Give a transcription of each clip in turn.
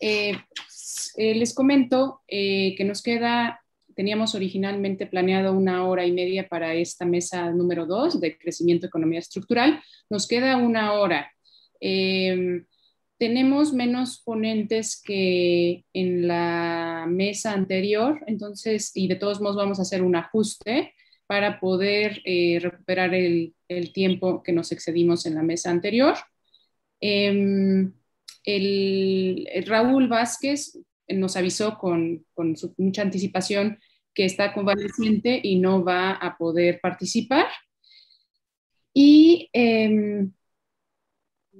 Eh, eh, les comento eh, que nos queda, teníamos originalmente planeado una hora y media para esta mesa número dos de crecimiento economía estructural, nos queda una hora. Em, tenemos menos ponentes que en la mesa anterior, entonces, y de todos modos vamos a hacer un ajuste para poder recuperar el, tiempo que nos excedimos en la mesa anterior. Em, el, eh, Raúl Vázquez nos avisó con, mucha anticipación que está convaleciente y no va a poder participar. Y em,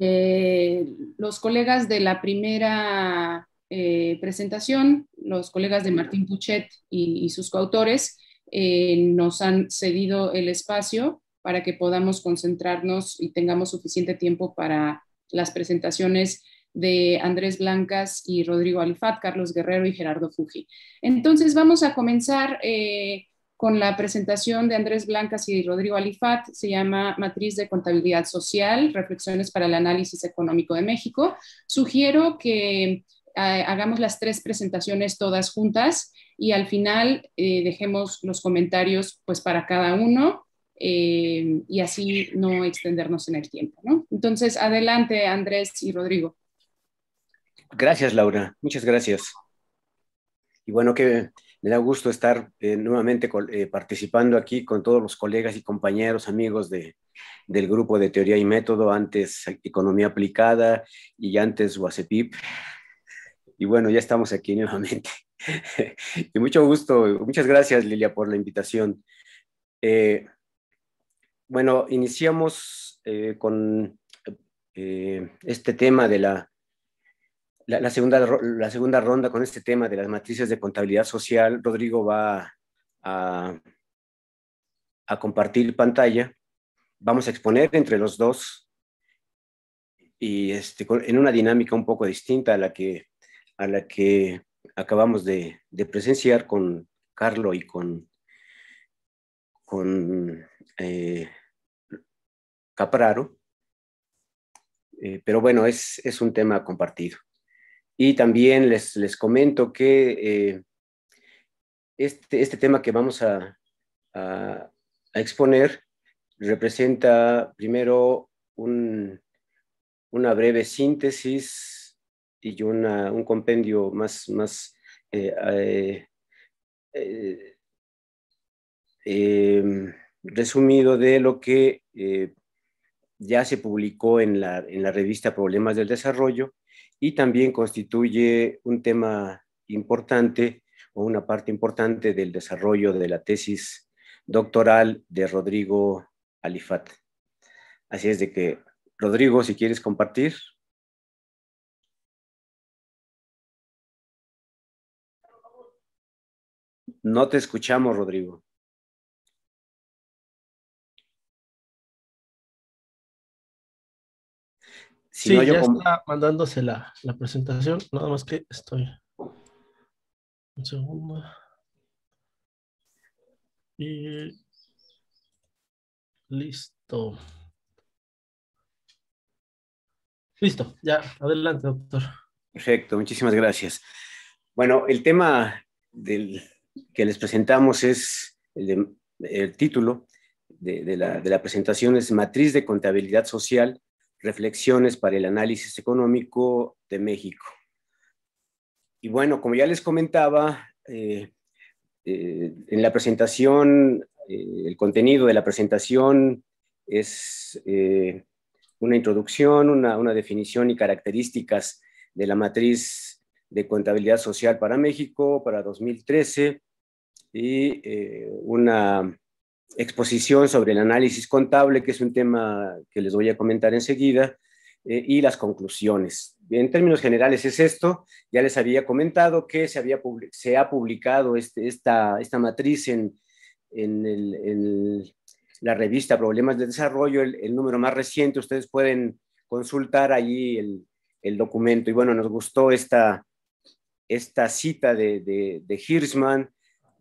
eh, los colegas de la primera eh, presentación, los colegas de Martín Puchet y, y sus coautores, nos han cedido el espacio para que podamos concentrarnos y tengamos suficiente tiempo para las presentaciones de Andrés Blancas y Rodrigo Alifat, Carlos Guerrero y Gerardo Fuji. Entonces vamos a comenzar eh, con la presentación de Andrés Blancas y Rodrigo Alifat, se llama Matriz de Contabilidad Social, Reflexiones para el Análisis Económico de México. Sugiero que eh, hagamos las tres presentaciones todas juntas y al final eh, dejemos los comentarios pues para cada uno y así no extendernos en el tiempo. Entonces, adelante Andrés y Rodrigo. Gracias, Laura. Muchas gracias. Y bueno, que me da gusto estar eh, nuevamente eh, participando aquí con todos los colegas y compañeros, amigos de, del grupo de Teoría y Método, antes Economía Aplicada y antes UACEPIP. Y bueno, ya estamos aquí nuevamente. y mucho gusto, muchas gracias Lilia por la invitación. Eh, bueno, iniciamos con este tema de la la, segunda, la segunda ronda con este tema de las matrices de contabilidad social, Rodrigo va a, compartir pantalla. Vamos a exponer entre los dos y este, en una dinámica un poco distinta a la que, a la que acabamos de, presenciar con Carlo y con, eh, Capraro. Eh, pero bueno, es, es un tema compartido. Y también les, comento que eh, este, este, tema que vamos a, a, exponer representa primero una breve síntesis y un compendio más, más eh, eh, em, resumido de lo que ya se publicó en la, en la revista Problemas del Desarrollo y también constituye un tema importante o una parte importante del desarrollo de la tesis doctoral de Rodrigo Alifat. Así es de que, Rodrigo, si quieres compartir. No te escuchamos, Rodrigo. sí, ya está mandándose la, presentación, nada más que estoy. Un segundo. Y listo. Listo, ya, adelante, doctor. Perfecto, muchísimas gracias. Bueno, el tema del, que les presentamos es el, título de, la, de la presentación es Matriz de Contabilidad Social reflexiones para el análisis económico de México. Y bueno, como ya les comentaba, eh, eh, en la presentación, eh, el contenido de la presentación es una introducción, una, una, definición y características de la matriz de contabilidad social para México para 2013 y una exposición sobre el análisis contable, que es un tema que les voy a comentar enseguida, eh, y las conclusiones. En términos generales es esto, ya les había comentado que se, había, se ha publicado este, esta, esta matriz en, en, la revista Problemas de Desarrollo, el, número más reciente, ustedes pueden consultar allí el, el documento. Y bueno, nos gustó esta, esta cita de, de, de Hirschman,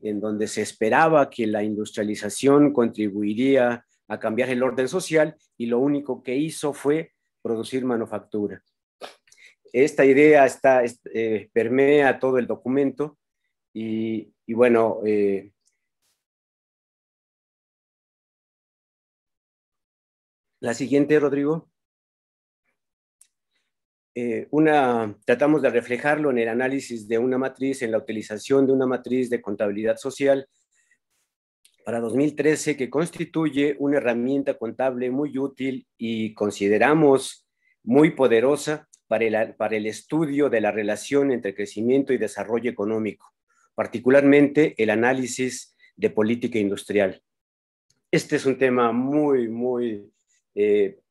en donde se esperaba que la industrialización contribuiría a cambiar el orden social y lo único que hizo fue producir manufactura. Esta idea está, eh, permea todo el documento y, bueno, eh, la siguiente, Rodrigo. Eh, una, tratamos de reflejarlo en el análisis de una matriz, en la utilización de una matriz de contabilidad social para 2013 que constituye una herramienta contable muy útil y consideramos muy poderosa para el, para el estudio de la relación entre crecimiento y desarrollo económico, particularmente el análisis de política industrial. Este es un tema muy, muy eh,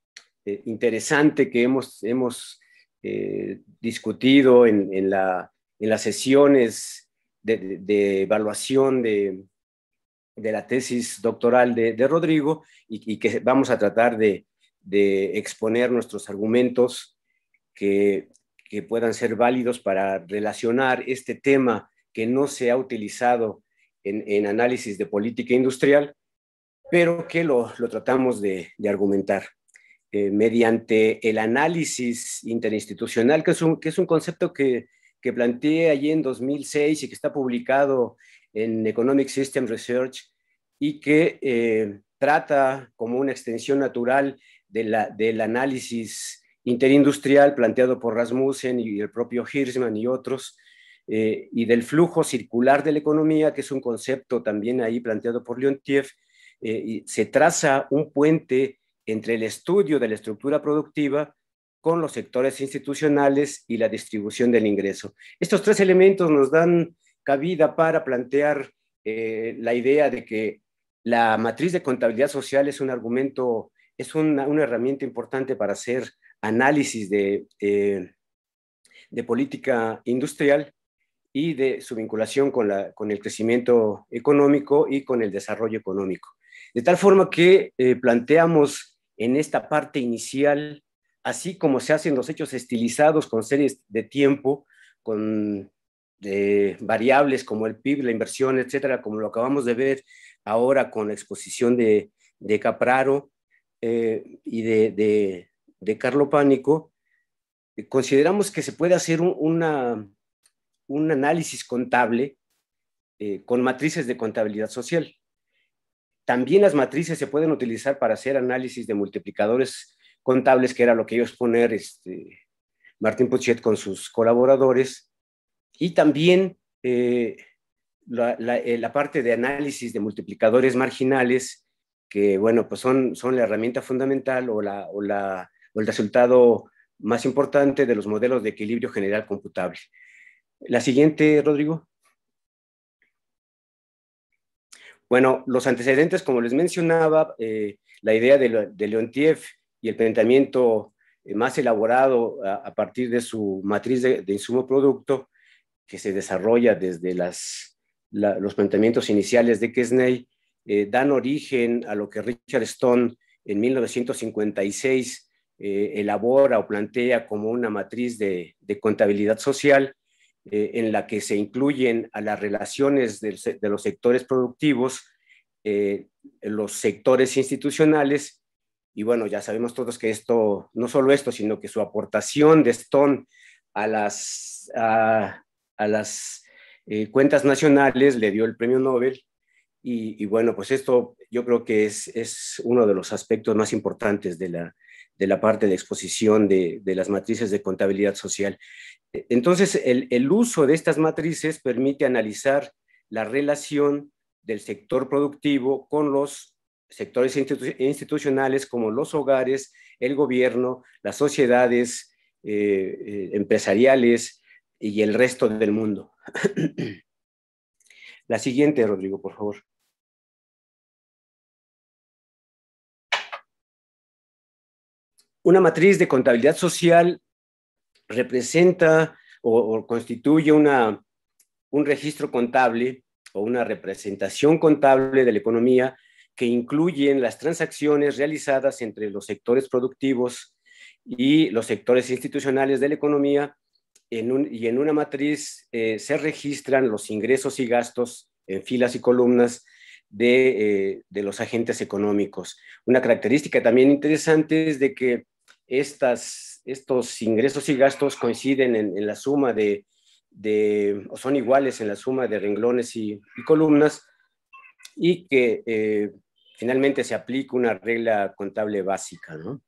eh, interesante que hemos, hemos eh, discutido en, las sesiones de, evaluación de, la tesis doctoral de, Rodrigo y, que vamos a tratar de, exponer nuestros argumentos que, puedan ser válidos para relacionar este tema que no se ha utilizado en, análisis de política industrial, pero que lo, tratamos de argumentar. Eh, mediante el análisis interinstitucional, que es un, que es un concepto que, que planteé allí en 2006 y que está publicado en Economic System Research y que eh, trata como una extensión natural de la, del análisis interindustrial planteado por Rasmussen y el propio Hirschman y otros, eh, y del flujo circular de la economía, que es un concepto también ahí planteado por Leontief, y se traza un puente entre el estudio de la estructura productiva con los sectores institucionales y la distribución del ingreso. Estos tres elementos nos dan cabida para plantear eh, la idea de que la matriz de contabilidad social es un argumento, es una, herramienta importante para hacer análisis de, eh, de política industrial y de su vinculación con, la, con, el crecimiento económico y con el desarrollo económico. De tal forma que eh, planteamos en esta parte inicial, así como se hacen los hechos estilizados con series de tiempo, con eh, variables como el PIB, la inversión, etcétera, como lo acabamos de ver ahora con la exposición de, Capraro eh, y de, de, Carlo Pánico, eh, consideramos que se puede hacer un, análisis contable con matrices de contabilidad social. También las matrices se pueden utilizar para hacer análisis de multiplicadores contables, que era lo que ellos poner este, Martín Puchet con sus colaboradores. Y también eh, eh, la, parte de análisis de multiplicadores marginales, que bueno, pues son, son la herramienta fundamental o, la, o, la, o el resultado más importante de los modelos de equilibrio general computable. La siguiente, Rodrigo. Bueno, los antecedentes, como les mencionaba, eh, la idea de, Leontief y el planteamiento eh, más elaborado a, partir de su matriz de, insumo producto, que se desarrolla desde los planteamientos iniciales de Kesney, eh, dan origen a lo que Richard Stone en 1956 elabora o plantea como una matriz de contabilidad social eh, en la que se incluyen a las relaciones de los sectores productivos, eh, los sectores institucionales, y bueno, ya sabemos todos que esto, no solo esto, sino que su aportación de Stone a las, las eh, cuentas nacionales le dio el premio Nobel. Y, bueno, pues esto yo creo que es, uno de los aspectos más importantes de la, de la parte de exposición de, las matrices de contabilidad social. Entonces, el, uso de estas matrices permite analizar la relación del sector productivo con los sectores institucionales como los hogares, el gobierno, las sociedades eh, eh, empresariales y el resto del mundo. la siguiente, Rodrigo, por favor. una matriz de contabilidad social representa o, constituye una, un registro contable o una representación contable de la economía que incluye las transacciones realizadas entre los sectores productivos y los sectores institucionales de la economía y en una matriz eh, se registran los ingresos y gastos en filas y columnas de, eh, de, los agentes económicos. Una característica también interesante es de que estas, estos ingresos y gastos coinciden en, la suma de, de, o son iguales en la suma de renglones y, columnas, y que eh, finalmente se aplica una regla contable básica. ¿no?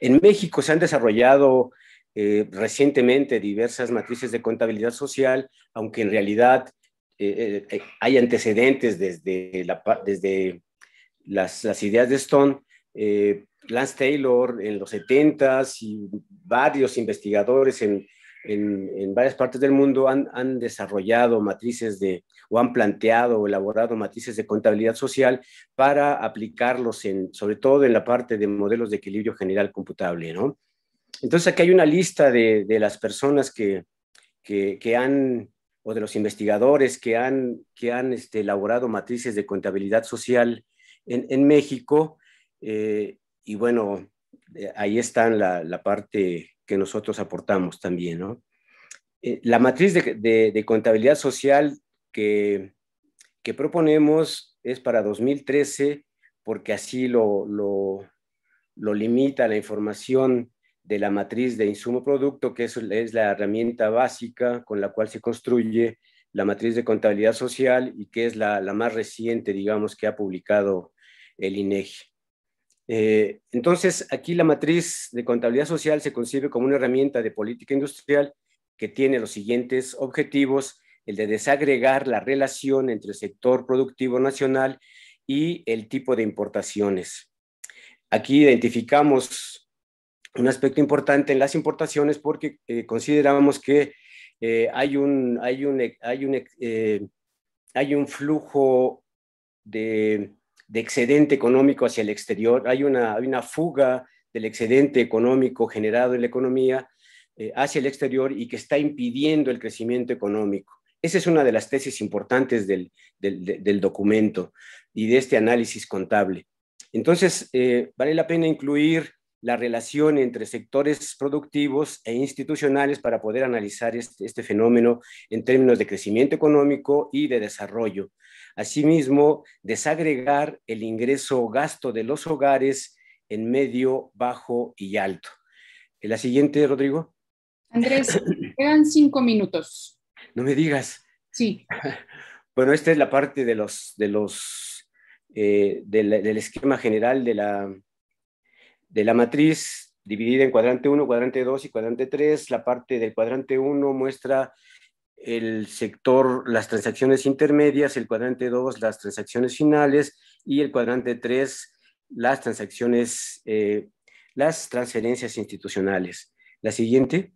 En México se han desarrollado eh, recientemente diversas matrices de contabilidad social, aunque en realidad eh, hay antecedentes desde, la, desde las, las, ideas de Stone, Lance Taylor en los 70s y varios investigadores en, en, varias partes del mundo han, han, desarrollado matrices de, o han planteado o elaborado matrices de contabilidad social para aplicarlos en, sobre todo en la parte de modelos de equilibrio general computable, ¿no? Entonces aquí hay una lista de, de las personas que, que, han, o de los investigadores que han, que han este, elaborado matrices de contabilidad social en, en México, eh, y bueno, eh, ahí está la, parte que nosotros aportamos también, eh, la matriz de, contabilidad social que, proponemos es para 2013, porque así lo, limita la información de la matriz de insumo producto, que es, la herramienta básica con la cual se construye la matriz de contabilidad social y que es la, la más reciente, digamos, que ha publicado el INEGI. Eh, entonces, aquí la matriz de contabilidad social se concibe como una herramienta de política industrial que tiene los siguientes objetivos, el de desagregar la relación entre el sector productivo nacional y el tipo de importaciones. Aquí identificamos un aspecto importante en las importaciones porque eh, consideramos que eh, hay un, hay un flujo de de excedente económico hacia el exterior, hay una, una fuga del excedente económico generado en la economía eh, hacia el exterior y que está impidiendo el crecimiento económico. Esa es una de las tesis importantes del, documento y de este análisis contable. Entonces, eh, vale la pena incluir la relación entre sectores productivos e institucionales para poder analizar este, este fenómeno en términos de crecimiento económico y de desarrollo. Asimismo, desagregar el ingreso o gasto de los hogares en medio, bajo y alto. Eh, la siguiente, Rodrigo. Andrés, quedan cinco minutos. No me digas. Sí. Bueno, esta es la parte de los, de los, eh, del esquema general de la, de la matriz dividida en cuadrante 1, cuadrante 2 y cuadrante 3. La parte del cuadrante 1 muestra el sector, las transacciones intermedias, el cuadrante 2, las transacciones finales y el cuadrante 3, las transacciones, eh, las transferencias institucionales. La siguiente.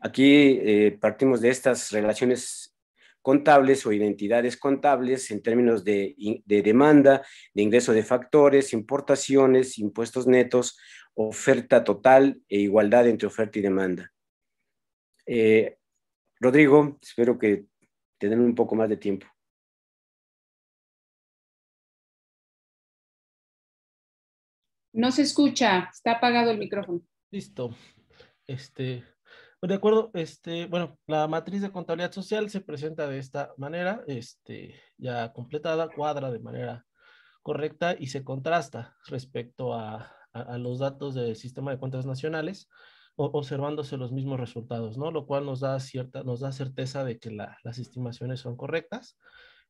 Aquí eh, partimos de estas relaciones contables o identidades contables en términos de, demanda, de ingreso de factores, importaciones, impuestos netos, oferta total e igualdad entre oferta y demanda. Eh, Rodrigo, espero que tengan un poco más de tiempo. No se escucha, está apagado el micrófono. Listo. Este, pues de acuerdo, este, bueno, la matriz de contabilidad social se presenta de esta manera, este, ya completada, cuadra de manera correcta y se contrasta respecto a los datos del sistema de cuentas nacionales observándose los mismos resultados, ¿no? Lo cual nos da cierta, nos da certeza de que las estimaciones son correctas.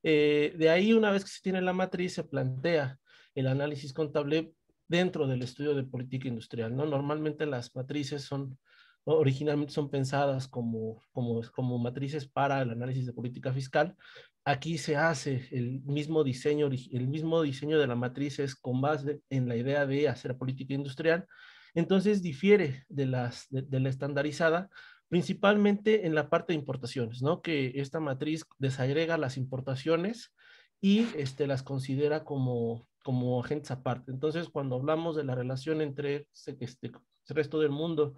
Eh, de ahí, una vez que se tiene la matriz, se plantea el análisis contable dentro del estudio de política industrial, ¿no? Normalmente las matrices son, originalmente son pensadas como, como, como matrices para el análisis de política fiscal. Aquí se hace el mismo diseño, el mismo diseño de la matriz es con base en la idea de hacer política industrial, entonces difiere de, las, de, la estandarizada, principalmente en la parte de importaciones, ¿no? Que esta matriz desagrega las importaciones y este, las considera como, como agentes aparte. Entonces, cuando hablamos de la relación entre este, el resto del mundo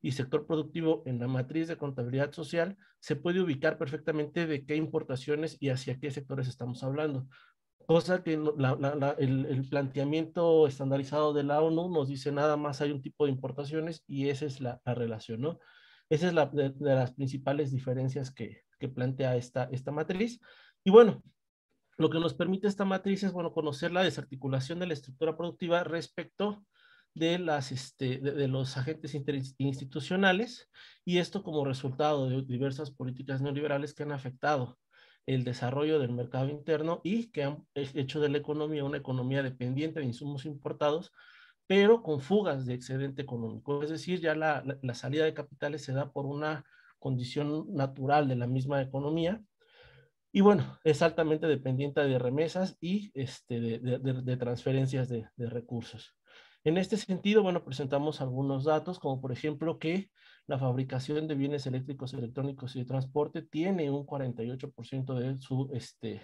y sector productivo en la matriz de contabilidad social, se puede ubicar perfectamente de qué importaciones y hacia qué sectores estamos hablando cosa que el, planteamiento estandarizado de la ONU nos dice nada más hay un tipo de importaciones y esa es la, relación, ¿no? Esa es la de, las principales diferencias que, plantea esta, esta matriz. Y bueno, lo que nos permite esta matriz es, bueno, conocer la desarticulación de la estructura productiva respecto de, las, este, de, los agentes institucionales y esto como resultado de diversas políticas neoliberales que han afectado el desarrollo del mercado interno y que han hecho de la economía una economía dependiente de insumos importados, pero con fugas de excedente económico. Es decir, ya la, salida de capitales se da por una condición natural de la misma economía. Y bueno, es altamente dependiente de remesas y este, de, transferencias de, de recursos. En este sentido, bueno, presentamos algunos datos, como por ejemplo que la fabricación de bienes eléctricos, electrónicos y de transporte tiene un 48% de su, este,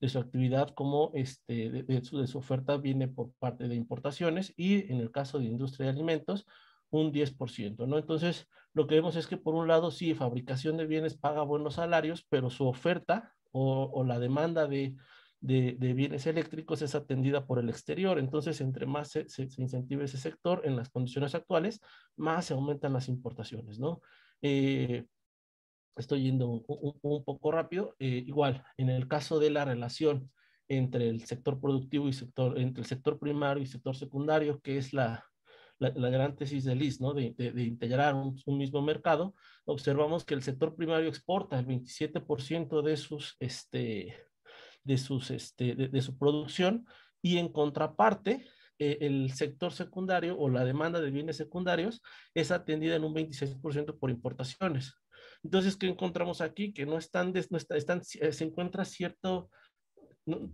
de su actividad como este, de, su, de, su, oferta viene por parte de importaciones y en el caso de industria de alimentos, un 10%, ¿no? Entonces, lo que vemos es que por un lado, sí, fabricación de bienes paga buenos salarios, pero su oferta o la demanda de, de, bienes eléctricos es atendida por el exterior. Entonces, entre más se, se, incentive ese sector en las condiciones actuales, más se aumentan las importaciones, ¿no? Eh, estoy yendo un, poco rápido. Eh, igual, en el caso de la relación entre el sector productivo y sector, entre el sector primario y sector secundario, que es la, la, gran tesis de LIS, ¿no? de, integrar un, un, mismo mercado, observamos que el sector primario exporta el 27% de sus, este, de, sus, este, de, su producción y en contraparte eh, el sector secundario o la demanda de bienes secundarios es atendida en un 26% por importaciones. Entonces, ¿qué encontramos aquí? Que no están, no está, eh, se encuentra cierto,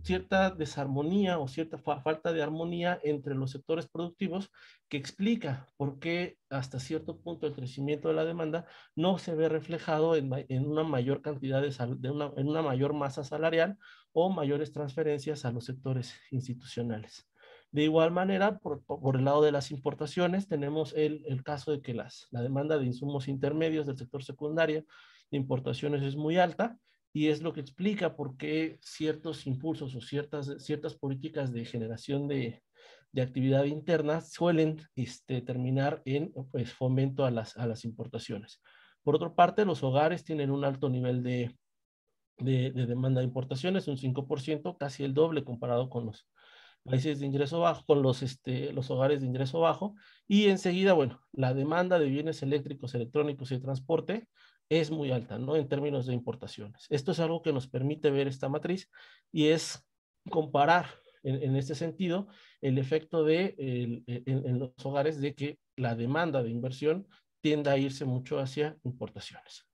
cierta desarmonía o cierta falta de armonía entre los sectores productivos que explica por qué hasta cierto punto el crecimiento de la demanda no se ve reflejado en, en una mayor cantidad de, de en una mayor masa salarial o mayores transferencias a los sectores institucionales. De igual manera, por, el lado de las importaciones, tenemos el, caso de que las, la demanda de insumos intermedios del sector secundario de importaciones es muy alta y es lo que explica por qué ciertos impulsos o ciertas, ciertas políticas de generación de, actividad interna suelen este, terminar en pues, fomento a las importaciones. Por otra parte, los hogares tienen un alto nivel de, de, de demanda de importaciones, un 5%, casi el doble comparado con los países de ingreso bajo, con los, este, los hogares de ingreso bajo. Y enseguida, bueno, la demanda de bienes eléctricos, electrónicos y de transporte es muy alta, ¿no? En términos de importaciones. Esto es algo que nos permite ver esta matriz y es comparar en, en este sentido el efecto de, e, en, en los hogares de que la demanda de inversión tienda a irse mucho hacia importaciones.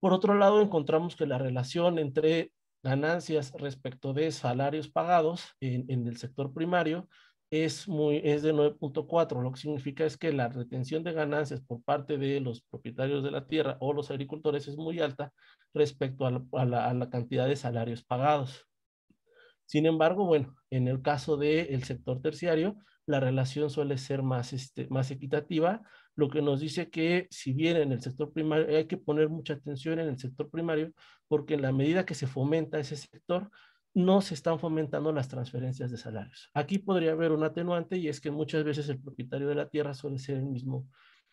Por otro lado, encontramos que la relación entre ganancias respecto de salarios pagados en, el sector primario es, muy, es de 9.4, lo que significa es que la retención de ganancias por parte de los propietarios de la tierra o los agricultores es muy alta respecto a la, cantidad de salarios pagados. Sin embargo, bueno, en el caso del sector terciario, la relación suele ser más, este, más equitativa, lo que nos dice que si bien en el sector primario hay que poner mucha atención en el sector primario, porque en la medida que se fomenta ese sector, no se están fomentando las transferencias de salarios. Aquí podría haber un atenuante y es que muchas veces el propietario de la tierra suele ser el mismo,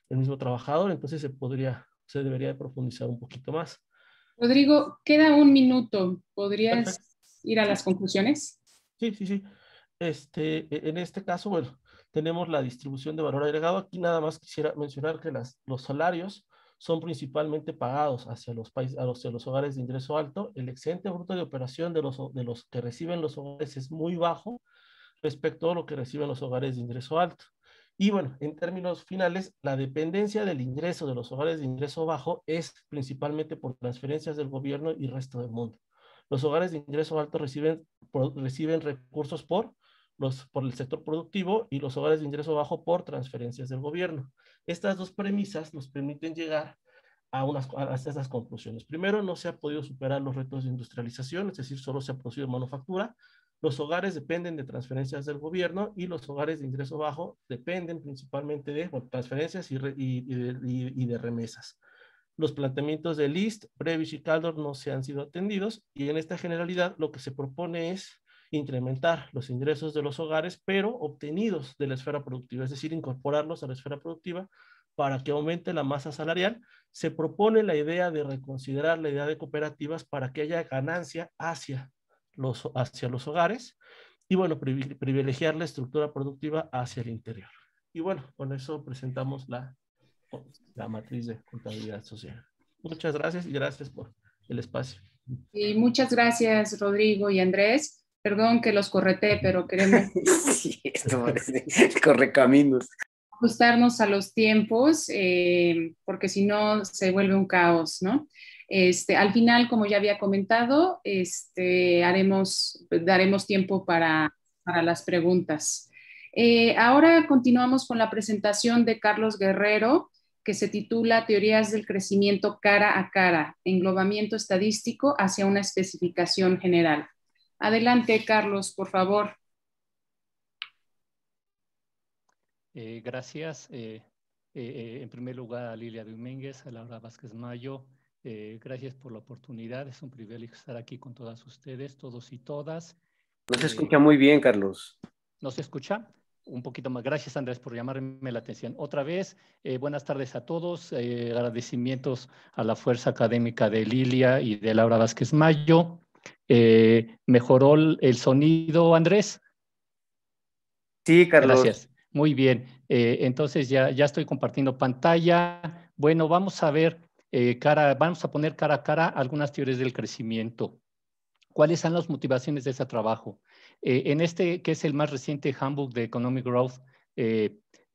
el mismo trabajador, entonces se podría, se debería profundizar un poquito más. Rodrigo, queda un minuto. ¿Podrías ir a las conclusiones? Sí, sí, sí. Este, e, en este caso, bueno, tenemos la distribución de valor agregado. Aquí nada más quisiera mencionar que las, los salarios son principalmente pagados hacia los, países, hacia los hogares de ingreso alto. El excedente bruto de operación de los, de los que reciben los hogares es muy bajo respecto a lo que reciben los hogares de ingreso alto. Y bueno, en términos finales, la dependencia del ingreso de los hogares de ingreso bajo es principalmente por transferencias del gobierno y resto del mundo. Los hogares de ingreso alto reciben, reciben recursos por por el sector productivo y los hogares de ingreso bajo por transferencias del gobierno. Estas dos premisas nos permiten llegar a, unas, a estas conclusiones. Primero, no se ha podido superar los retos de industrialización, es decir, solo se ha producido manufactura. Los hogares dependen de transferencias del gobierno y los hogares de ingreso bajo dependen principalmente de transferencias y, de remesas. Los planteamientos de List, Brevis y Caldor no se han sido atendidos y en esta generalidad lo que se propone es incrementar los ingresos de los hogares, pero obtenidos de la esfera productiva, es decir, incorporarlos a la esfera productiva para que aumente la masa salarial. Se propone la idea de reconsiderar la idea de cooperativas para que haya ganancia hacia los, hacia los hogares y, bueno, privilegiar la estructura productiva hacia el interior. Y bueno, con eso presentamos la, la matriz de contabilidad social. Muchas gracias y gracias por el espacio. Y muchas gracias, Rodrigo y Andrés. Perdón que los correté, pero queremos sí, esto ajustarnos a los tiempos, eh, porque si no se vuelve un caos, ¿no? Este, al final, como ya había comentado, este, haremos, daremos tiempo para, las preguntas. Eh, ahora continuamos con la presentación de Carlos Guerrero, que se titula Teorías del crecimiento cara a cara, englobamiento estadístico hacia una especificación general. Adelante, Carlos, por favor. Eh, gracias. Eh, eh, en primer lugar, a Lilia Domínguez, a Laura Vázquez Mayo. gracias por la oportunidad. Es un privilegio estar aquí con todas ustedes, todos y todas. No se escucha muy bien, Carlos. ¿Nos escucha? un poquito más. Gracias, Andrés, por llamarme la atención. Otra vez, buenas tardes a todos. agradecimientos a la Fuerza Académica de Lilia y de Laura Vázquez Mayo. Eh, ¿Mejoró el sonido, Andrés? Sí, Carlos. Gracias. Muy bien. Eh, entonces ya, estoy compartiendo pantalla. Bueno, vamos a ver eh, cara, vamos a poner cara a cara algunas teorías del crecimiento. ¿Cuáles son las motivaciones de ese trabajo? en este, que es el más reciente Handbook de Economic Growth,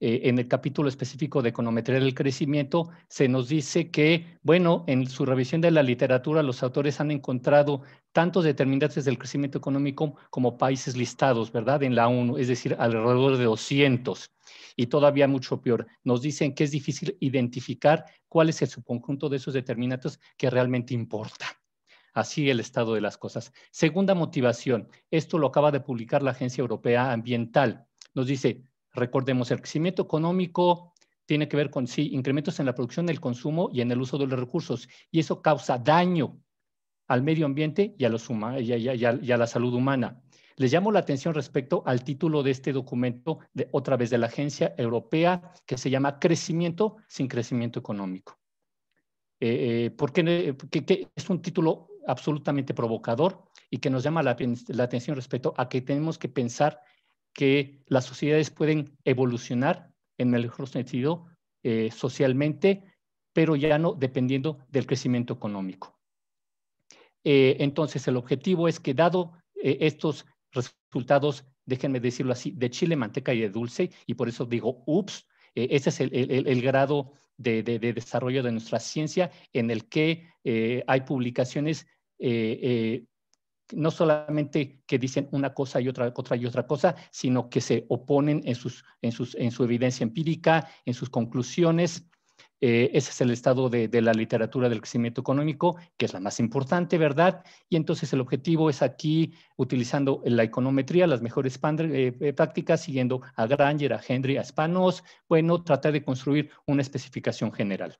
eh, en el capítulo específico de econometría del crecimiento, se nos dice que, bueno, en su revisión de la literatura, los autores han encontrado tantos determinantes del crecimiento económico como países listados, ¿verdad? En la ONU, es decir, alrededor de 200. Y todavía mucho peor, nos dicen que es difícil identificar cuál es el subconjunto de esos determinantes que realmente importa. Así el estado de las cosas. Segunda motivación, esto lo acaba de publicar la Agencia Europea Ambiental. Nos dice, Recordemos, el crecimiento económico tiene que ver con, sí, incrementos en la producción, el consumo y en el uso de los recursos. Y eso causa daño al medio ambiente y a, la salud humana. Les llamo la atención respecto al título de este documento, de, otra vez de la agencia europea, que se llama Crecimiento sin crecimiento económico. Eh, eh, porque eh, es un título absolutamente provocador y que nos llama la, la atención respecto a que tenemos que pensar que las sociedades pueden evolucionar en el mejor sentido eh, socialmente, pero ya no dependiendo del crecimiento económico. Eh, entonces, el objetivo es que dado eh, estos resultados, déjenme decirlo así, de chile, manteca y de dulce, y por eso digo, ups, ese es el, grado de, desarrollo de nuestra ciencia en el que hay publicaciones no solamente que dicen una cosa y otra, otra y otra cosa, sino que se oponen en, su evidencia empírica, en sus conclusiones. Eh, ese es el estado de, la literatura del crecimiento económico, que es la más importante, ¿verdad? Y entonces el objetivo es aquí, utilizando la econometría, las mejores eh, eh, prácticas, siguiendo a Granger, a Henry, a Spanos, bueno, tratar de construir una especificación general.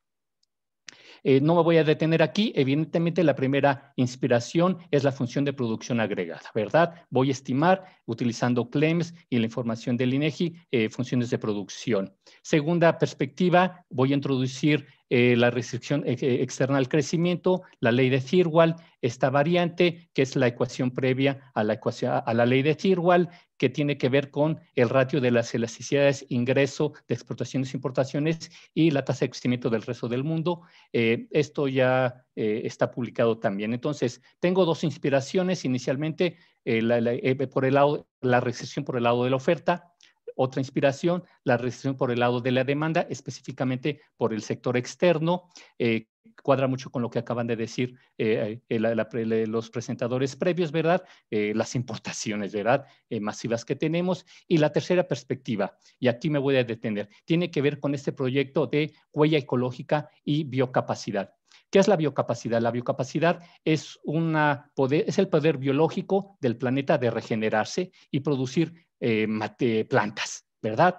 Eh, no me voy a detener aquí. Evidentemente, la primera inspiración es la función de producción agregada, ¿verdad? Voy a estimar utilizando claims y la información del INEGI eh, funciones de producción. Segunda perspectiva, voy a introducir eh, la restricción eh, eh, externa al crecimiento, la ley de Thirlwall, esta variante que es la ecuación previa a la, ecuación, a la ley de Thirlwall, que tiene que ver con el ratio de las elasticidades ingreso de exportaciones e importaciones y la tasa de crecimiento del resto del mundo. esto ya está publicado también. Entonces, tengo dos inspiraciones inicialmente, la, restricción por el lado, la por el lado de la oferta otra inspiración, la restricción por el lado de la demanda, específicamente por el sector externo, eh, cuadra mucho con lo que acaban de decir eh, eh, los presentadores previos, ¿verdad? Eh, las importaciones, ¿verdad? masivas que tenemos. Y la tercera perspectiva, y aquí me voy a detener, tiene que ver con este proyecto de huella ecológica y biocapacidad. ¿Qué es la biocapacidad? La biocapacidad es, una poder, es el poder biológico del planeta de regenerarse y producir plantas, ¿verdad?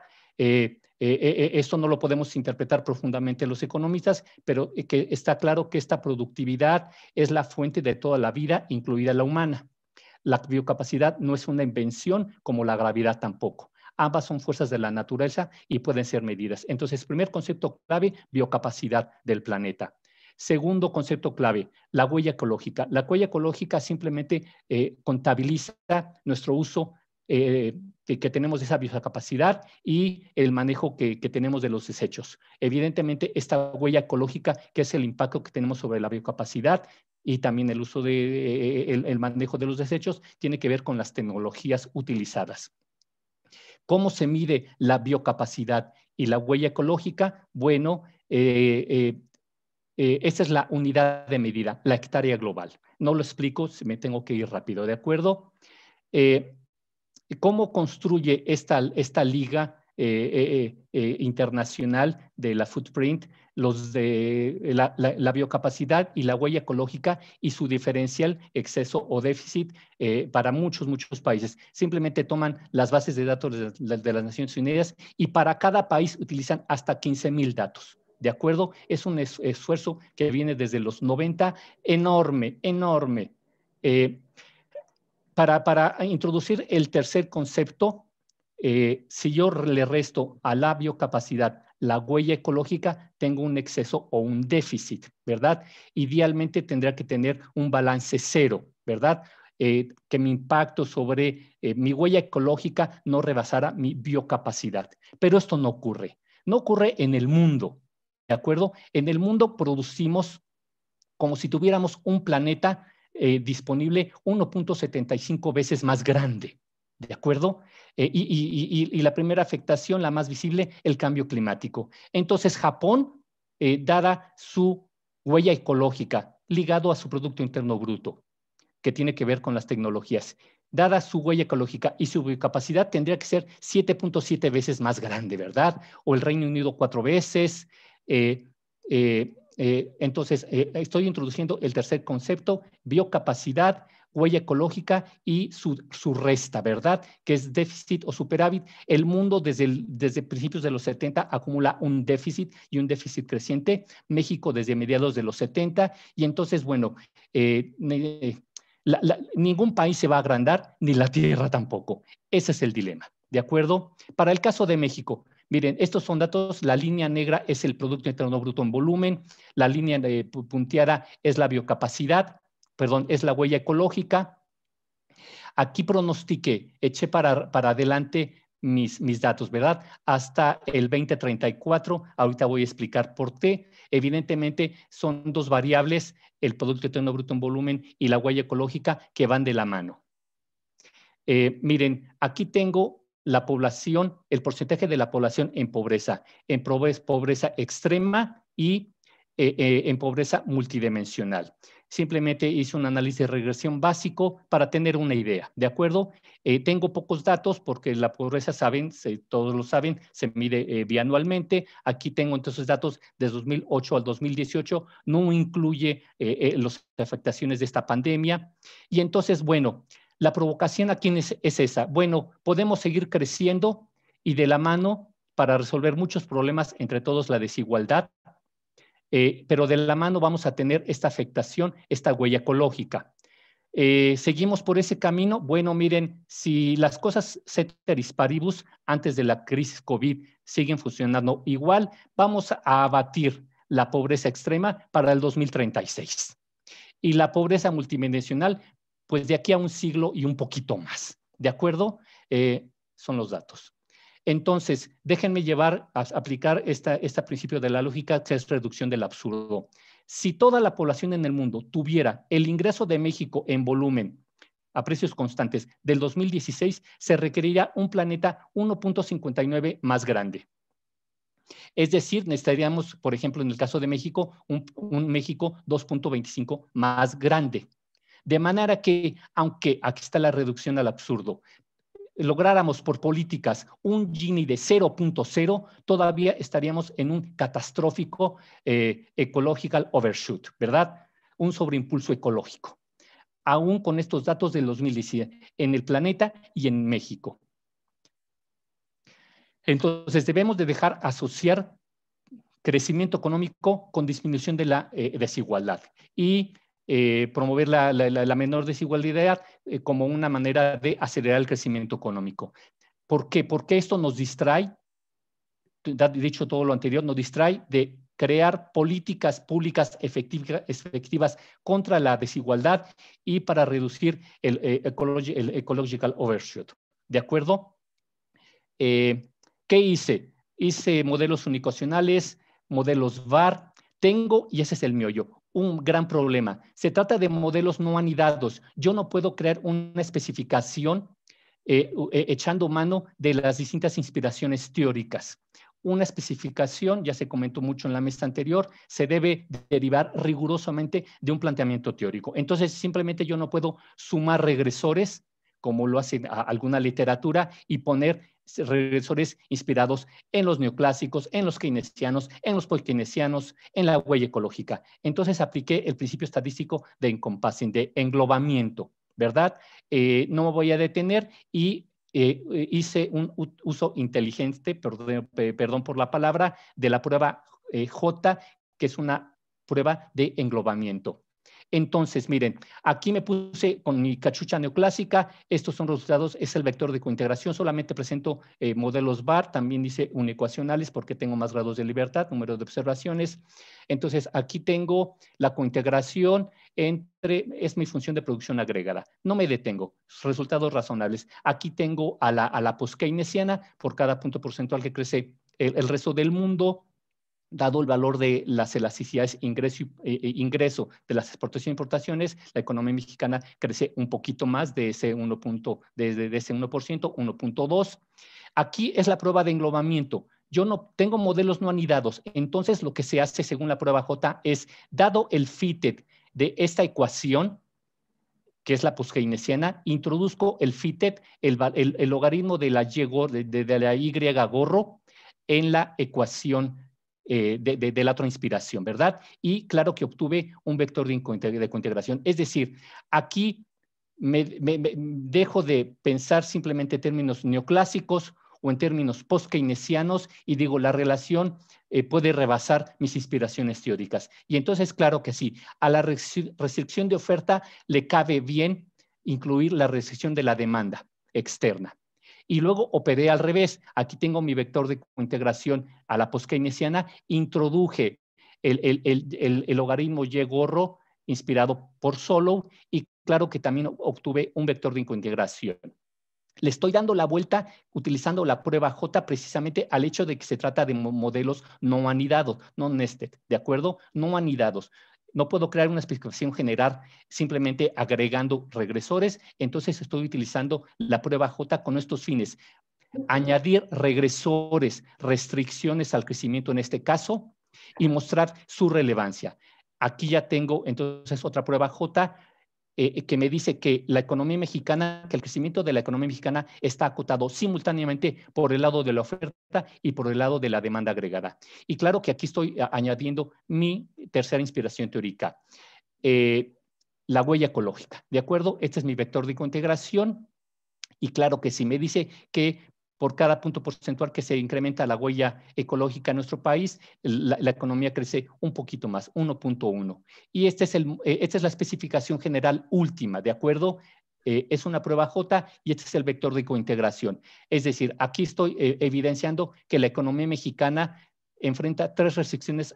Eh, eh, eh, esto no lo podemos interpretar profundamente los economistas, pero que está claro que esta productividad es la fuente de toda la vida, incluida la humana. La biocapacidad no es una invención como la gravedad tampoco. Ambas son fuerzas de la naturaleza y pueden ser medidas. Entonces, primer concepto clave, biocapacidad del planeta. Segundo concepto clave, la huella ecológica. La huella ecológica simplemente contabiliza nuestro uso eh, que, tenemos esa biocapacidad y el manejo que, tenemos de los desechos. Evidentemente, esta huella ecológica, que es el impacto que tenemos sobre la biocapacidad y también el uso de, eh, el, manejo de los desechos, tiene que ver con las tecnologías utilizadas. ¿Cómo se mide la biocapacidad y la huella ecológica? Bueno, eh, eh esa es la unidad de medida, la hectárea global. No lo explico, me tengo que ir rápido, ¿de acuerdo? cómo construye esta, esta liga eh, eh, eh, internacional de la footprint, los de la, biocapacidad y la huella ecológica y su diferencial exceso o déficit para muchos, muchos países. Simplemente toman las bases de datos de, las Naciones Unidas y para cada país utilizan hasta 15.000 datos. ¿De acuerdo? Es un esfuerzo que viene desde los 90, enorme, enorme para, introducir el tercer concepto, eh, si yo le resto a la biocapacidad la huella ecológica, tengo un exceso o un déficit, ¿verdad? Idealmente tendría que tener un balance cero, ¿verdad? Eh, que mi impacto sobre eh, mi huella ecológica no rebasara mi biocapacidad. Pero esto no ocurre. No ocurre en el mundo, ¿de acuerdo? En el mundo producimos como si tuviéramos un planeta eh, disponible 1.75 veces más grande, ¿de acuerdo? Eh, y, la primera afectación, la más visible, el cambio climático. Entonces, Japón, eh, dada su huella ecológica, ligado a su Producto Interno Bruto, que tiene que ver con las tecnologías, dada su huella ecológica y su capacidad, tendría que ser 7.7 veces más grande, ¿verdad? O el Reino Unido cuatro veces, eh, entonces, eh, estoy introduciendo el tercer concepto, biocapacidad, huella ecológica y su, resta, ¿verdad? Que es déficit o superávit. El mundo desde, desde principios de los 70 acumula un déficit y un déficit creciente. México desde mediados de los 70. Y entonces, bueno, eh, ningún país se va a agrandar, ni la Tierra tampoco. Ese es el dilema. ¿De acuerdo? Para el caso de México, Miren, estos son datos, la línea negra es el Producto Interno Bruto en volumen, la línea eh, punteada es la biocapacidad, perdón, es la huella ecológica. Aquí pronostiqué, eché para, para adelante mis, mis, datos, ¿verdad? Hasta el 2034, ahorita voy a explicar por qué. Evidentemente son dos variables, el Producto Interno Bruto en volumen y la huella ecológica, que van de la mano. Eh, miren, aquí tengo la población, el porcentaje de la población en pobreza, en pobreza extrema y eh, eh, en pobreza multidimensional. Simplemente hice un análisis de regresión básico para tener una idea, ¿de acuerdo? Eh, tengo pocos datos porque la pobreza, saben, todos lo saben, se mide bianualmente. Aquí tengo entonces datos de 2008 al 2018, no incluye las afectaciones de esta pandemia. Y entonces, bueno, la provocación a quienes es esa. Bueno, podemos seguir creciendo y de la mano para resolver muchos problemas, entre todos la desigualdad, eh, pero de la mano vamos a tener esta afectación, esta huella ecológica. Eh, ¿Seguimos por ese camino? Bueno, miren, si las cosas ceteris paribus antes de la crisis COVID siguen funcionando igual, vamos a abatir la pobreza extrema para el 2036 y la pobreza multidimensional pues de aquí a un siglo y un poquito más. ¿De acuerdo? Eh, son los datos. Entonces, déjenme llevar a aplicar este principio de la lógica que es reducción del absurdo. Si toda la población en el mundo tuviera el ingreso de México en volumen a precios constantes del 2016, se requeriría un planeta 1.59 más grande. Es decir, necesitaríamos, por ejemplo, en el caso de México, un México 2.25 más grande. De manera que, aunque aquí está la reducción al absurdo, lográramos por políticas un Gini de 0.0, todavía estaríamos en un catastrófico eh, ecological overshoot, ¿verdad? Un sobreimpulso ecológico, aún con estos datos del 2017, en el planeta y en México. Entonces debemos de dejar asociar crecimiento económico con disminución de la eh, desigualdad y eh, promover la, menor desigualdad eh, como una manera de acelerar el crecimiento económico. ¿Por qué? Porque esto nos distrae, dicho todo lo anterior, nos distrae de crear políticas públicas efectivas contra la desigualdad y para reducir el, eh, ecological overshoot. ¿De acuerdo? ¿Qué hice? Hice modelos unicocionales, modelos VAR, tengo, y ese es el mío yo, un gran problema. Se trata de modelos no anidados. Yo no puedo crear una especificación eh, eh, echando mano de las distintas inspiraciones teóricas. Una especificación, ya se comentó mucho en la mesa anterior, se debe derivar rigurosamente de un planteamiento teórico. Entonces, simplemente yo no puedo sumar regresores como lo hace alguna literatura y poner regresores inspirados en los neoclásicos, en los keynesianos, en los polkeynesianos, en la huella ecológica. Entonces apliqué el principio estadístico de encompassing, de englobamiento, ¿verdad? Eh, no me voy a detener y eh, hice un uso inteligente, perdón, por la palabra, de la prueba eh, J, que es una prueba de englobamiento. Entonces, miren, aquí me puse con mi cachucha neoclásica, estos son resultados, es el vector de cointegración, solamente presento eh, modelos bar, también dice unecuacionales porque tengo más grados de libertad, número de observaciones. Entonces, aquí tengo la cointegración entre, es mi función de producción agregada. No me detengo, resultados razonables. Aquí tengo a la, a la por cada punto porcentual que crece el resto del mundo, dado el valor de las elasticidades ingreso, eh, eh, ingreso de las exportaciones e importaciones, la economía mexicana crece un poquito más de ese 1. desde 1%, 1.2. Aquí es la prueba de englobamiento. Yo no tengo modelos no anidados. Entonces, lo que se hace según la prueba J es, dado el fitted de esta ecuación, que es la posgeinesiana, introduzco el fitted, el, logaritmo de la, y, de, la y gorro, en la ecuación eh, de, la otra inspiración, ¿verdad? Y claro que obtuve un vector de, de Es decir, aquí me, dejo de pensar simplemente en términos neoclásicos o en términos post-keynesianos y digo, la relación eh, puede rebasar mis inspiraciones teóricas. Y entonces, claro que sí, a la restricción de oferta le cabe bien incluir la restricción de la demanda externa y luego operé al revés. Aquí tengo mi vector de integración a la post introduje el, logaritmo Y gorro inspirado por solo y claro que también obtuve un vector de integración Le estoy dando la vuelta utilizando la prueba J precisamente al hecho de que se trata de modelos no anidados, no nested, ¿de acuerdo? No anidados. No puedo crear una especificación general simplemente agregando regresores, entonces estoy utilizando la prueba J con estos fines. Añadir regresores, restricciones al crecimiento en este caso y mostrar su relevancia. Aquí ya tengo entonces otra prueba J eh, que me dice que la economía mexicana, que el crecimiento de la economía mexicana está acotado simultáneamente por el lado de la oferta y por el lado de la demanda agregada. Y claro que aquí estoy añadiendo mi tercera inspiración teórica, eh, la huella ecológica. ¿De acuerdo? Este es mi vector de integración Y claro que si me dice que por cada punto porcentual que se incrementa la huella ecológica en nuestro país, la, economía crece un poquito más, 1.1. Y este es eh, esta es la especificación general última, ¿de acuerdo? Eh, es una prueba J y este es el vector de cointegración. Es decir, aquí estoy eh, evidenciando que la economía mexicana enfrenta tres restricciones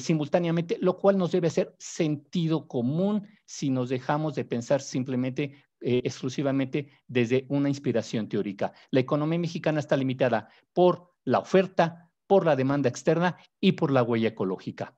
simultáneamente, lo cual nos debe hacer sentido común si nos dejamos de pensar simplemente eh, exclusivamente desde una inspiración teórica. La economía mexicana está limitada por la oferta, por la demanda externa y por la huella ecológica.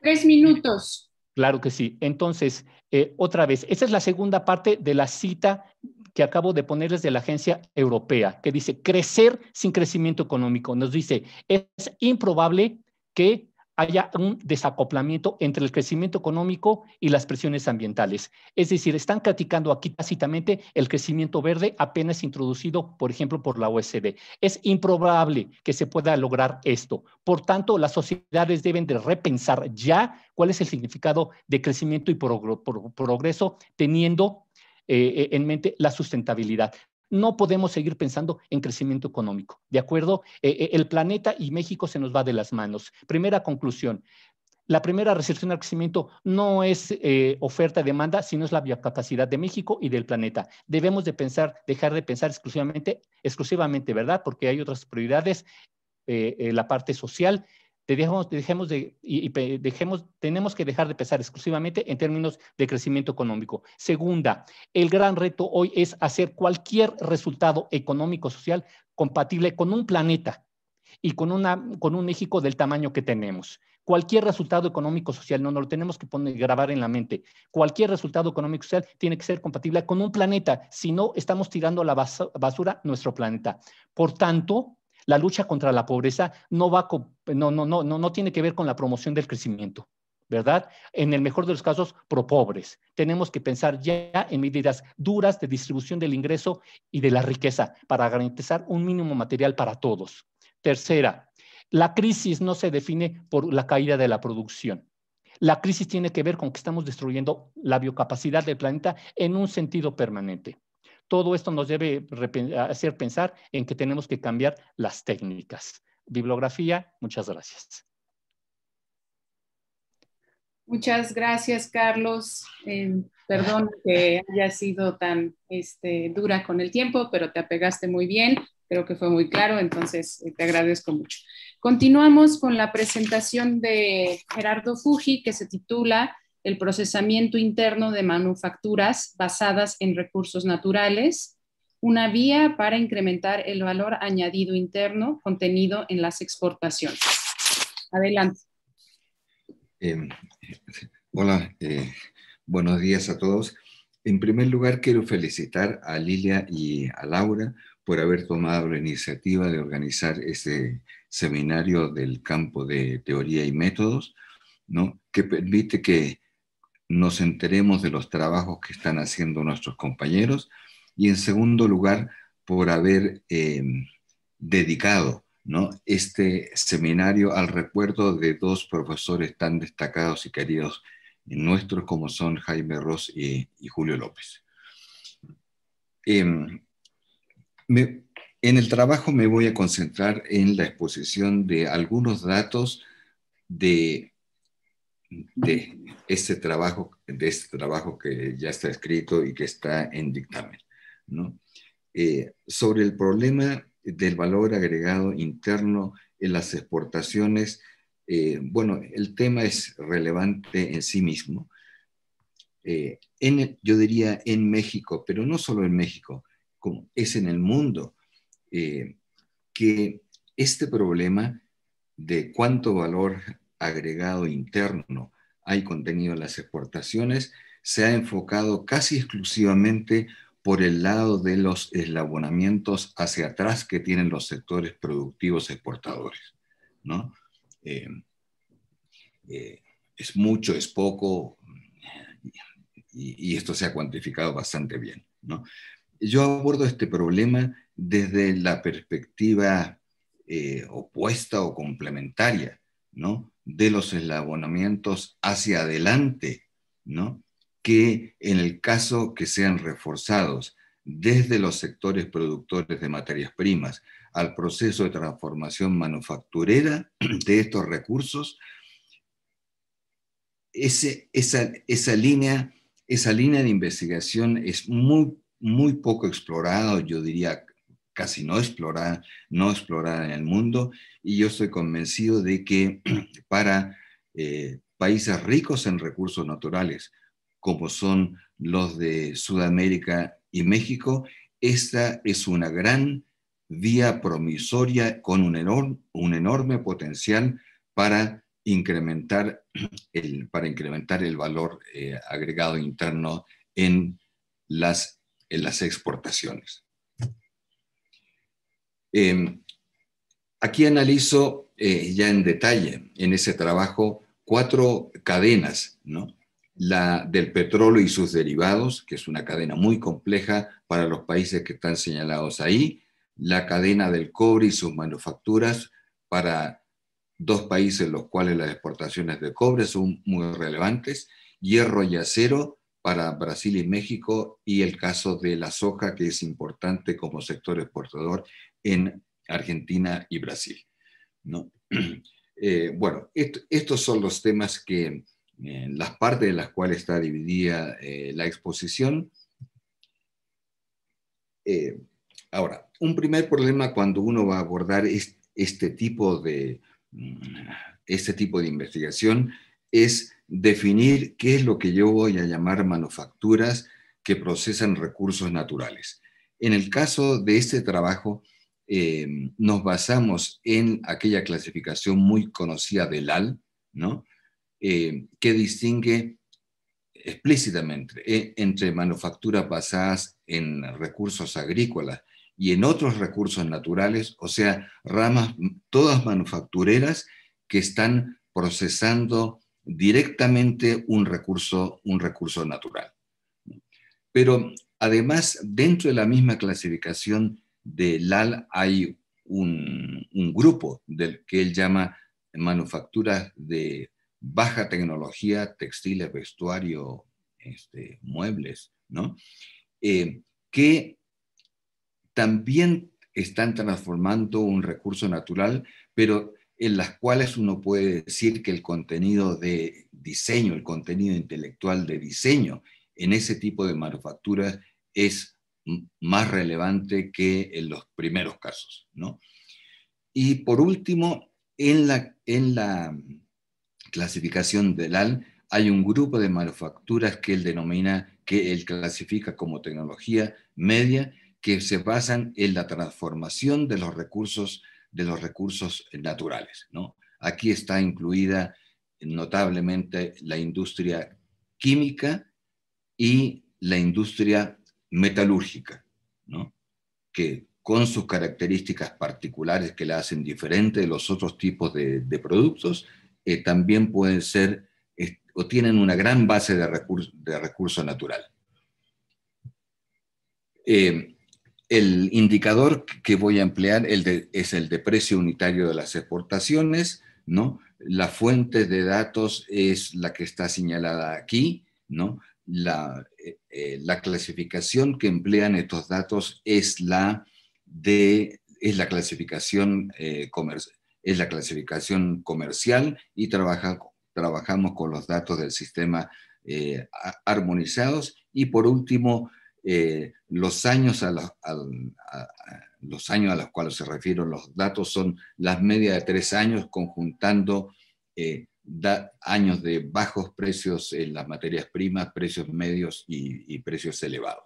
Tres minutos. Claro que sí. Entonces, eh, otra vez, esta es la segunda parte de la cita que acabo de ponerles de la agencia europea, que dice crecer sin crecimiento económico. Nos dice, es improbable que haya un desacoplamiento entre el crecimiento económico y las presiones ambientales. Es decir, están criticando aquí tácitamente el crecimiento verde apenas introducido, por ejemplo, por la OSD. Es improbable que se pueda lograr esto. Por tanto, las sociedades deben de repensar ya cuál es el significado de crecimiento y progreso teniendo eh, en mente la sustentabilidad no podemos seguir pensando en crecimiento económico, ¿de acuerdo? E, e, el planeta y México se nos va de las manos. Primera conclusión, la primera restricción al crecimiento no es eh, oferta oferta-demanda, sino es la biocapacidad de México y del planeta. Debemos de pensar, dejar de pensar exclusivamente, exclusivamente, ¿verdad? Porque hay otras prioridades, eh, eh, la parte social, Dejemos, de, y, dejemos, tenemos que dejar de pensar exclusivamente en términos de crecimiento económico. Segunda, el gran reto hoy es hacer cualquier resultado económico-social compatible con un planeta y con, una, con un México del tamaño que tenemos. Cualquier resultado económico social, no, no lo tenemos que poner, grabar en la mente. Cualquier resultado económico social tiene que ser compatible con un planeta, si no estamos tirando a la basura nuestro planeta. Por tanto, la lucha contra la pobreza no, va no, no, no, no tiene que ver con la promoción del crecimiento. ¿verdad? En el mejor de los casos, pro pobres. Tenemos que pensar ya en medidas duras de distribución del ingreso y de la riqueza para garantizar un mínimo material para todos. Tercera, la crisis no se define por la caída de la producción. La crisis tiene que ver con que estamos destruyendo la biocapacidad del planeta en un sentido permanente todo esto nos debe hacer pensar en que tenemos que cambiar las técnicas. Bibliografía, muchas gracias. Muchas gracias, Carlos. Eh, perdón que haya sido tan este, dura con el tiempo, pero te apegaste muy bien. Creo que fue muy claro, entonces eh, te agradezco mucho. Continuamos con la presentación de Gerardo Fuji, que se titula el procesamiento interno de manufacturas basadas en recursos naturales, una vía para incrementar el valor añadido interno contenido en las exportaciones. Adelante. Em, hola, eh, buenos días a todos. En primer lugar, quiero felicitar a Lilia y a Laura por haber tomado la iniciativa de organizar este seminario del campo de teoría y métodos, ¿no? que permite que nos enteremos de los trabajos que están haciendo nuestros compañeros y en segundo lugar por haber em, dedicado este seminario al recuerdo de dos profesores tan destacados y queridos nuestros como son Jaime Ross y, Julio López. Em, en el trabajo me voy a concentrar en la exposición de algunos datos de de este trabajo, de este trabajo que ya está escrito y que está en dictamen. Eh, sobre el problema del valor agregado interno en las exportaciones, eh, bueno, el tema es relevante en sí mismo. Eh, yo diría en México, pero no solo en México, como es en el mundo, que este problema de cuánto valor agregado interno, hay contenido en las exportaciones, se ha enfocado casi exclusivamente por el lado de los eslabonamientos hacia atrás que tienen los sectores productivos exportadores. ¿no? Eh, eh, es mucho, es poco, y, esto se ha cuantificado bastante bien. Yo abordo este problema desde la perspectiva eh, opuesta o complementaria de los eslabonamientos hacia adelante, que en el caso que sean reforzados desde los sectores productores de materias primas al proceso de transformación manufacturera de estos recursos, esa, esa, línea, esa línea de investigación es muy, muy poco explorada, yo diría casi no explorar no explorada en el mundo, y yo estoy convencido de que para eh, países ricos en recursos naturales, como son los de Sudamérica y México, esta es una gran vía promisoria con un, un enorme potencial para incrementar el, para incrementar el valor eh, agregado interno en en las exportaciones. Em, aquí analizo eh, ya en detalle en ese trabajo cuatro cadenas, ¿no? La del petróleo y sus derivados, que es una cadena muy compleja para los países que están señalados ahí, la cadena del cobre y sus manufacturas para dos países en los cuales las exportaciones de cobre son muy relevantes, hierro y acero para Brasil y México y el caso de la soja, que es importante como sector exportador en Argentina y Brasil. ¿no? Eh, bueno, estos son los temas que, eh, las partes de las cuales está dividida eh, la exposición. ahora, un primer problema cuando uno va a abordar este tipo de, mm, este tipo de investigación es definir qué es lo que yo voy a llamar manufacturas que procesan recursos naturales. En el caso de este trabajo, Em, nos basamos en aquella clasificación muy conocida del AL, em, que distingue explícitamente eh, entre manufacturas basadas en recursos agrícolas y en otros recursos naturales, o sea, ramas todas manufactureras que están procesando directamente un recurso, un recurso natural. Pero además, dentro de la misma clasificación, de LAL hay un, grupo del que él llama manufacturas de baja tecnología, textiles, vestuario, este, muebles, ¿no? Eh, que también están transformando un recurso natural, pero en las cuales uno puede decir que el contenido de diseño, el contenido intelectual de diseño en ese tipo de manufacturas es más relevante que en los primeros casos. ¿no? Y por último, en la, en la clasificación del AL hay un grupo de manufacturas que él denomina, que él clasifica como tecnología media, que se basan en la transformación de los recursos, de los recursos naturales. ¿no? Aquí está incluida notablemente la industria química y la industria metalúrgica, ¿no? que con sus características particulares que la hacen diferente de los otros tipos de, productos, eh, también pueden ser o tienen una gran base de, recurso, de recurso natural. Eh, el indicador que voy a emplear es el de precio unitario de las exportaciones, ¿no? La fuente de datos es la que está señalada aquí, ¿no? la, eh, eh, la, clasificación que emplean estos datos es la de es la clasificación eh, es la clasificación comercial y trabaja, trabajamos con los datos del sistema armonizados y por último los años a los, los años a los cuales se refieren los datos son las medias de tres años conjuntando da años de bajos precios en las materias primas, precios medios y, precios elevados.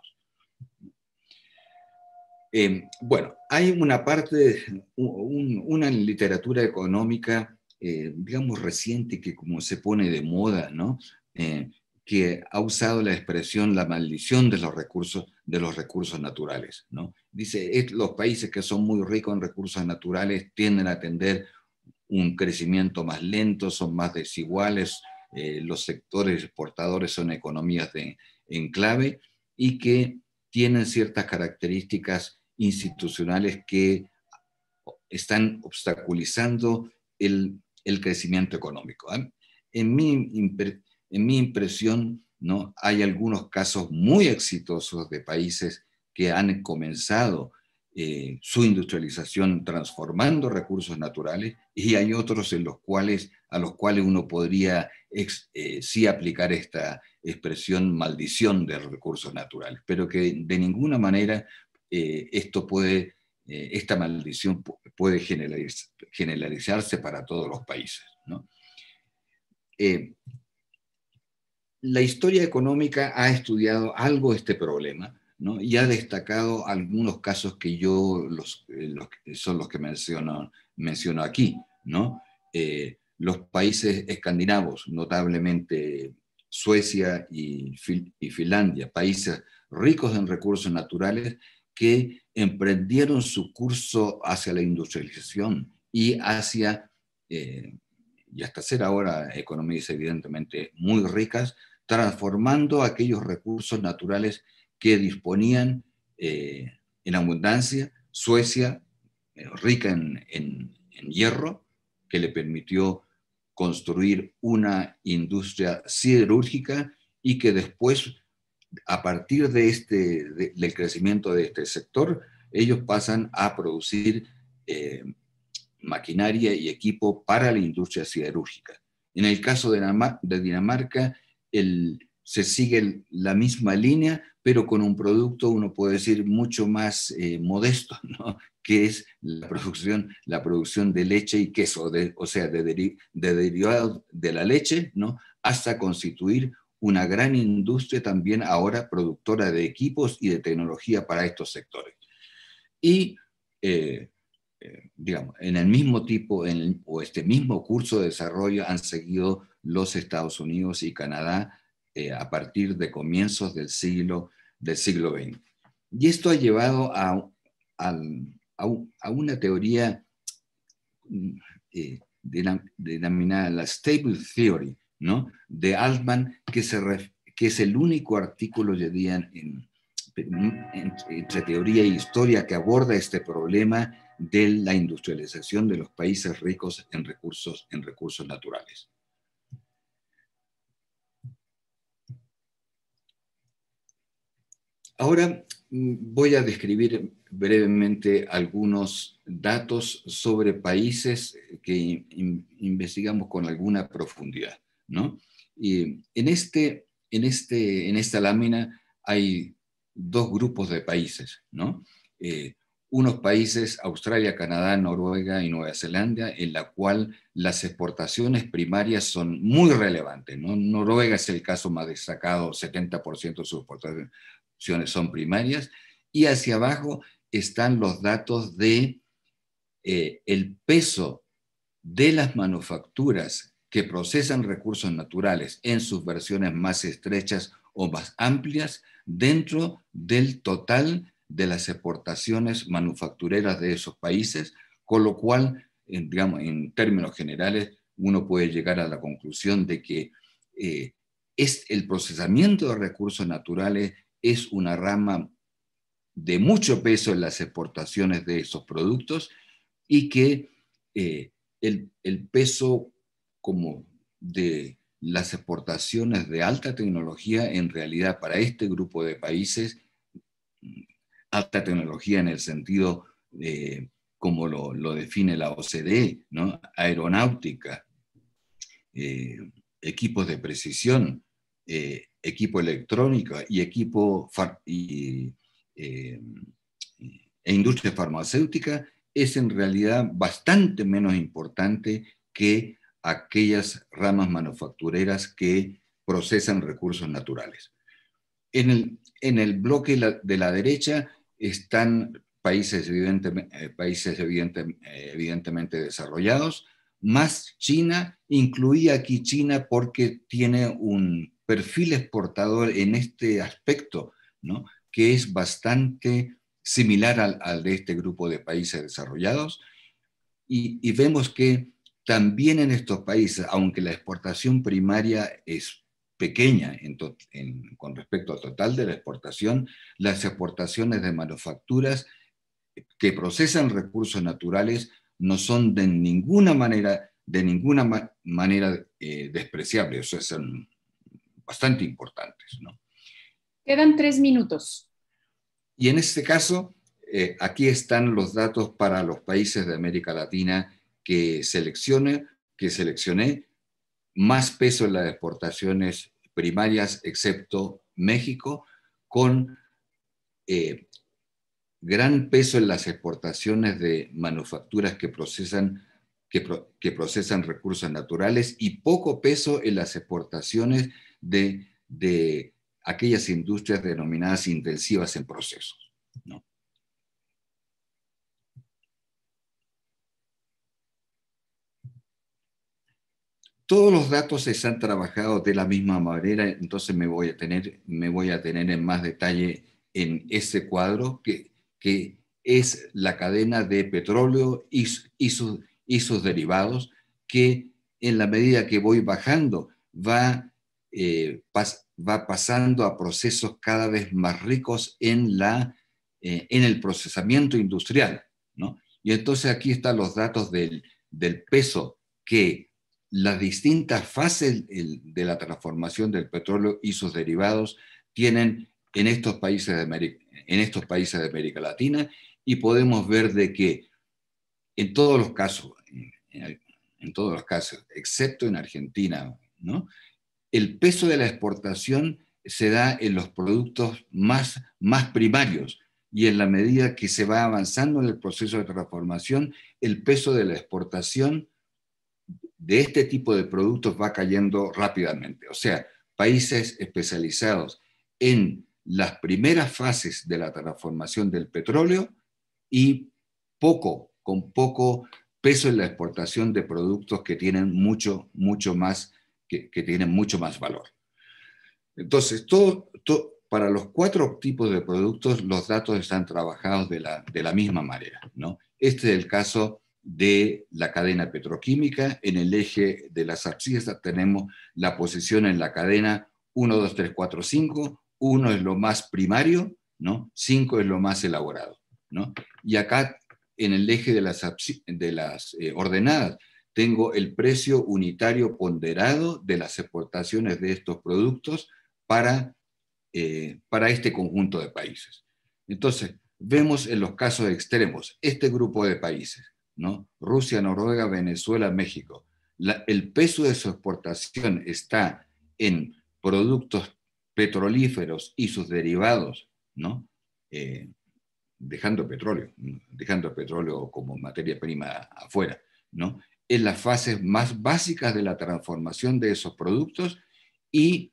Eh, bueno, hay una parte, una literatura económica, eh, digamos, reciente que como se pone de moda, ¿no? Eh, que ha usado la expresión la maldición de los recursos, de los recursos naturales. ¿no? Dice, los países que son muy ricos en recursos naturales tienden a tener un crecimiento más lento, son más desiguales, eh, los sectores exportadores son economías de enclave y que tienen ciertas características institucionales que están obstaculizando el, crecimiento económico. ¿ah? En, mi, en mi impresión, ¿no? hay algunos casos muy exitosos de países que han comenzado eh, su industrialización transformando recursos naturales y hay otros en los cuales, a los cuales uno podría eh, sí aplicar esta expresión maldición de recursos naturales, pero que de ninguna manera eh, esto puede, esta maldición puede generalizarse para todos los países. ¿no? la historia económica ha estudiado algo este problema, y ha destacado algunos casos que yo, los, eh, son los que menciono, aquí, ¿no? Eh, los países escandinavos, notablemente Suecia y, Finlandia, países ricos en recursos naturales que emprendieron su curso hacia la industrialización y hacia, eh, y hasta ser ahora economías evidentemente muy ricas, transformando aquellos recursos naturales que disponían eh, en abundancia. Suecia, eh, rica en, hierro, que le permitió construir una industria siderúrgica y que después, a partir de este, del crecimiento de este sector, ellos pasan a producir eh, maquinaria y equipo para la industria siderúrgica. En el caso de, Dinamarca, el, se sigue la misma línea, pero con un producto, uno puede decir, mucho más eh, modesto, que es la producción, la producción de leche y queso, o sea, de, de derivados de la leche, ¿no? hasta constituir una gran industria también ahora productora de equipos y de tecnología para estos sectores. Y, eh, eh, digamos, en el mismo tipo en o este mismo curso de desarrollo han seguido los Estados Unidos y Canadá eh, a partir de comienzos del siglo, XX. Y esto ha llevado a, una teoría mm, eh, denominada la Stable Theory ¿no? de Altman, que, se que es el único artículo de en, en, entre teoría e historia que aborda este problema de la industrialización de los países ricos en recursos, en recursos naturales. Ahora mm, voy a describir brevemente algunos datos sobre países que investigamos con alguna profundidad. ¿no? Y en, este, en, este, en esta lámina hay dos grupos de países. ¿no? Eh, unos países, Australia, Canadá, Noruega y Nueva Zelanda, en la cual las exportaciones primarias son muy relevantes. Noruega es el caso más destacado, 70% de sus exportaciones son primarias, y hacia abajo están los datos de eh, el peso de las manufacturas que procesan recursos naturales en sus versiones más estrechas o más amplias dentro del total de las exportaciones manufactureras de esos países, con lo cual, en, digamos, en términos generales, uno puede llegar a la conclusión de que eh, es el procesamiento de recursos naturales es una rama de mucho peso en las exportaciones de esos productos y que eh, el, peso como de las exportaciones de alta tecnología en realidad para este grupo de países, alta tecnología en el sentido como lo, define la OCDE, ¿no? aeronáutica, eh, equipos de precisión, eh, equipo electrónico y equipo eh, e industria farmacéutica es en realidad bastante menos importante que aquellas ramas manufactureras que procesan recursos naturales. En el, en el bloque de la derecha están países, evidentemente, eh, países evidentemente desarrollados, más China, incluía aquí China porque tiene un perfil exportador en este aspecto, ¿no? que es bastante similar al, de este grupo de países desarrollados. Y, vemos que también en estos países, aunque la exportación primaria es pequeña con respecto al total de la exportación, las exportaciones de manufacturas que procesan recursos naturales no son de ninguna manera, de ninguna manera eh, despreciables, o sea, son bastante importantes. ¿no? Quedan tres minutos. Y en este caso, eh, aquí están los datos para los países de América Latina que seleccione, que seleccioné, más peso en las exportaciones primarias, excepto México, con eh, gran peso en las exportaciones de manufacturas que procesan, que procesan recursos naturales y poco peso en las exportaciones de, aquellas industrias denominadas intensivas en procesos. Todos los datos se han trabajado de la misma manera, entonces me voy a tener, me voy a tener en más detalle en ese cuadro que, es la cadena de petróleo y, sus, y sus derivados que en la medida que voy bajando va eh, va pasando a procesos cada vez más ricos en, la, eh, en el procesamiento industrial. ¿no? Y entonces aquí están los datos del, peso que las distintas fases de la transformación del petróleo y sus derivados tienen en estos países de América, en estos países de América Latina y podemos ver de que en todos los casos, en todos los casos, excepto en Argentina, ¿no? el peso de la exportación se da en los productos más, más primarios y en la medida que se va avanzando en el proceso de transformación, el peso de la exportación de este tipo de productos va cayendo rápidamente. O sea, países especializados en las primeras fases de la transformación del petróleo y poco, con poco peso en la exportación de productos que tienen mucho, mucho más que, tienen mucho más valor. Entonces, todo, para los cuatro tipos de productos, los datos están trabajados de la, misma manera. Este es el caso de la cadena petroquímica. En el eje de las abscisas tenemos la posición en la cadena 1, 2, 3, 4, 5. 1 es lo más primario, ¿no? 5 es lo más elaborado. Y acá, en el eje de las, de las eh, ordenadas, tengo el precio unitario ponderado de las exportaciones de estos productos para, eh, para este conjunto de países. Entonces, vemos en los casos extremos este grupo de países, ¿no? Rusia, Noruega, Venezuela, México. el peso de su exportación está en productos petrolíferos y sus derivados, ¿no? Eh, dejando petróleo, dejando petróleo como materia prima afuera, ¿no? en las fases más básicas de la transformación de esos productos y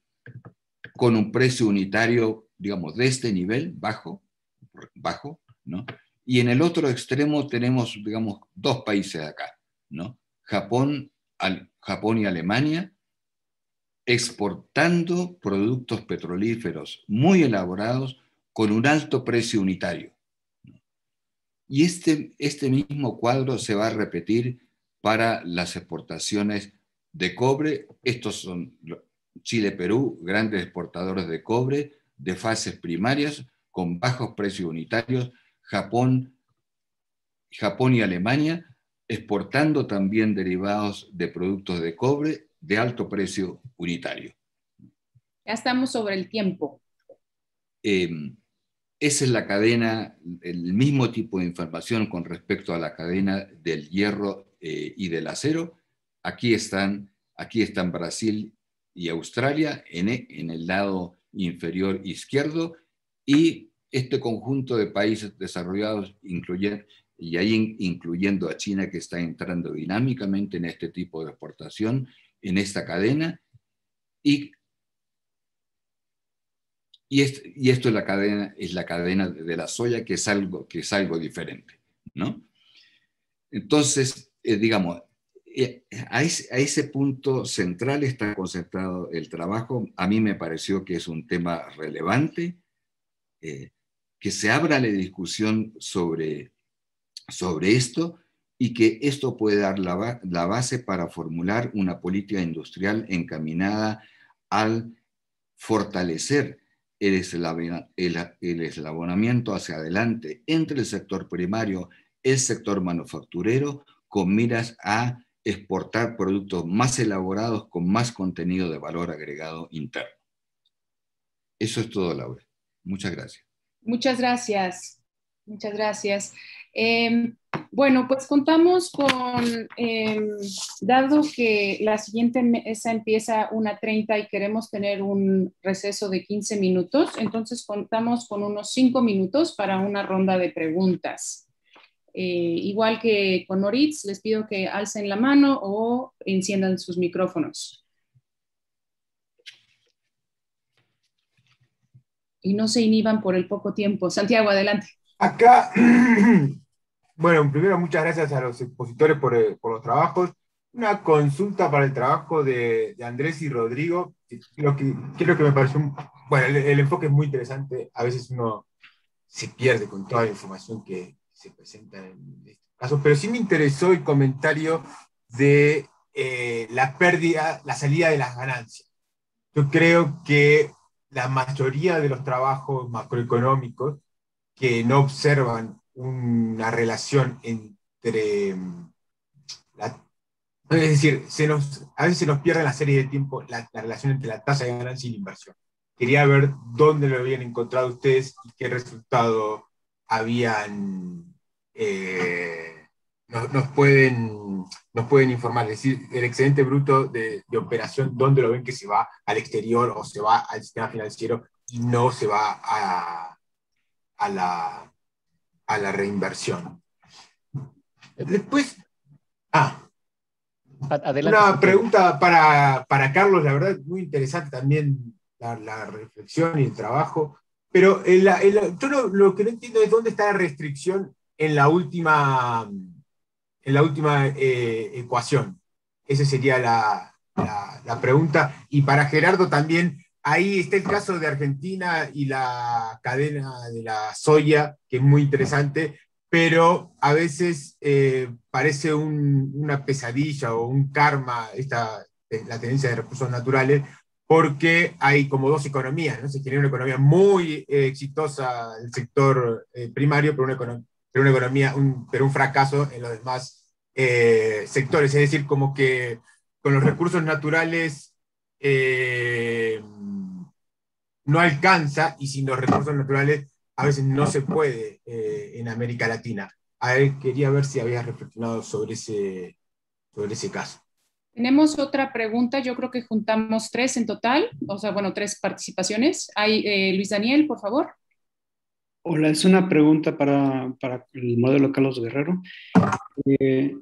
con un precio unitario, digamos, de este nivel, bajo, bajo, ¿no? Y en el otro extremo tenemos, digamos, dos países acá, ¿no? Japón, al, Japón y Alemania exportando productos petrolíferos muy elaborados con un alto precio unitario. Y este, este mismo cuadro se va a repetir para las exportaciones de cobre. Estos son Chile, Perú, grandes exportadores de cobre de fases primarias con bajos precios unitarios. Japón, Japón y Alemania exportando también derivados de productos de cobre de alto precio unitario. Ya estamos sobre el tiempo. Em, esa es la cadena, el mismo tipo de información con respecto a la cadena del hierro eh, y del acero, aquí están, aquí están Brasil y Australia en, e, el lado inferior izquierdo y este conjunto de países desarrollados, y ahí incluyendo a China que está entrando dinámicamente en este tipo de exportación, en esta cadena, y, esto es la cadena, es la cadena de la soya que es algo, que es algo diferente. ¿no? Entonces, eh, digamos, eh, a, ese, punto central está concentrado el trabajo. A mí me pareció que es un tema relevante, eh, que se abra la discusión sobre, sobre esto y que esto puede dar la, base para formular una política industrial encaminada al fortalecer el, el eslabonamiento hacia adelante entre el sector primario, el sector manufacturero, con miras a exportar productos más elaborados con más contenido de valor agregado interno. Eso es todo, Laura. Muchas gracias. Muchas gracias. Muchas gracias. Em, bueno, pues contamos con, em, dado que la siguiente mesa empieza una 30 y queremos tener un receso de 15 minutos, entonces contamos con unos 5 minutos para una ronda de preguntas. Eh, igual que con Moritz, les pido que alcen la mano o enciendan sus micrófonos. Y no se inhiban por el poco tiempo. Santiago, adelante. Acá, bueno, primero muchas gracias a los expositores eh, por, los trabajos. Una consulta para el trabajo de, Andrés y Rodrigo. Creo que, que me pareció, un, bueno, el enfoque es muy interesante. A veces uno se pierde con toda la información que, se presentan en estos casos. Pero sí me interesó el comentario de eh, la pérdida, la salida de las ganancias. Yo creo que la mayoría de los trabajos macroeconómicos que no observan una relación entre es decir, se nos, a veces se nos pierde la serie de tiempo la, la relación entre la tasa de ganancia y la inversión. Quería ver dónde lo habían encontrado ustedes y qué resultado habían eh, nos, pueden, nos pueden informar, es decir, el excedente bruto de, operación, dónde lo ven que se va al exterior o se va al sistema financiero y no se va a, la, a la reinversión. Después, ah, Una pregunta para, Carlos, la verdad, es muy interesante también la, la reflexión y el trabajo. Pero yo lo, lo, que no entiendo es dónde está la restricción en la última, en la última eh, ecuación? Esa sería la, pregunta. Y para Gerardo también, ahí está el caso de Argentina y la cadena de la soya, que es muy interesante, pero a veces eh, parece una pesadilla o un karma esta, la tendencia de recursos naturales, porque hay como dos economías, Se genera una economía muy eh, exitosa el sector primario, pero una economía, pero una economía, un, pero fracaso en los demás eh, sectores. Es decir, como que con los recursos naturales eh, no alcanza y sin los recursos naturales a veces no se puede eh, en América Latina. A ver, quería ver si había reflexionado sobre ese, sobre ese caso. Tenemos otra pregunta, yo creo que juntamos tres en total, o sea, bueno, tres participaciones. Hay, Luis Daniel, por favor. Hola, es una pregunta para, el modelo Carlos Guerrero. Eh,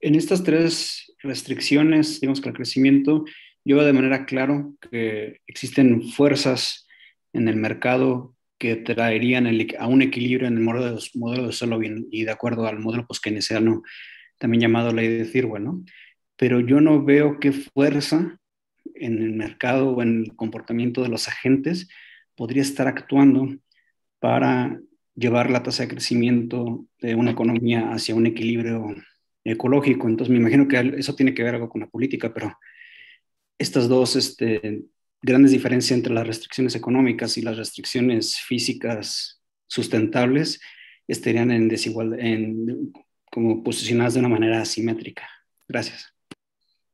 en estas tres restricciones, digamos que el crecimiento, yo veo de manera claro que existen fuerzas en el mercado que traerían a un equilibrio en el modelo, modelo de bien y de acuerdo al modelo poskeynesiano, también llamado ley de Cirwell, ¿no? Pero yo no veo qué fuerza en el mercado o en el comportamiento de los agentes podría estar actuando para llevar la tasa de crecimiento de una economía hacia un equilibrio ecológico. Entonces, me imagino que eso tiene que ver algo con la política, pero estas dos este, grandes diferencias entre las restricciones económicas y las restricciones físicas sustentables estarían en en, como posicionadas de una manera asimétrica. Gracias.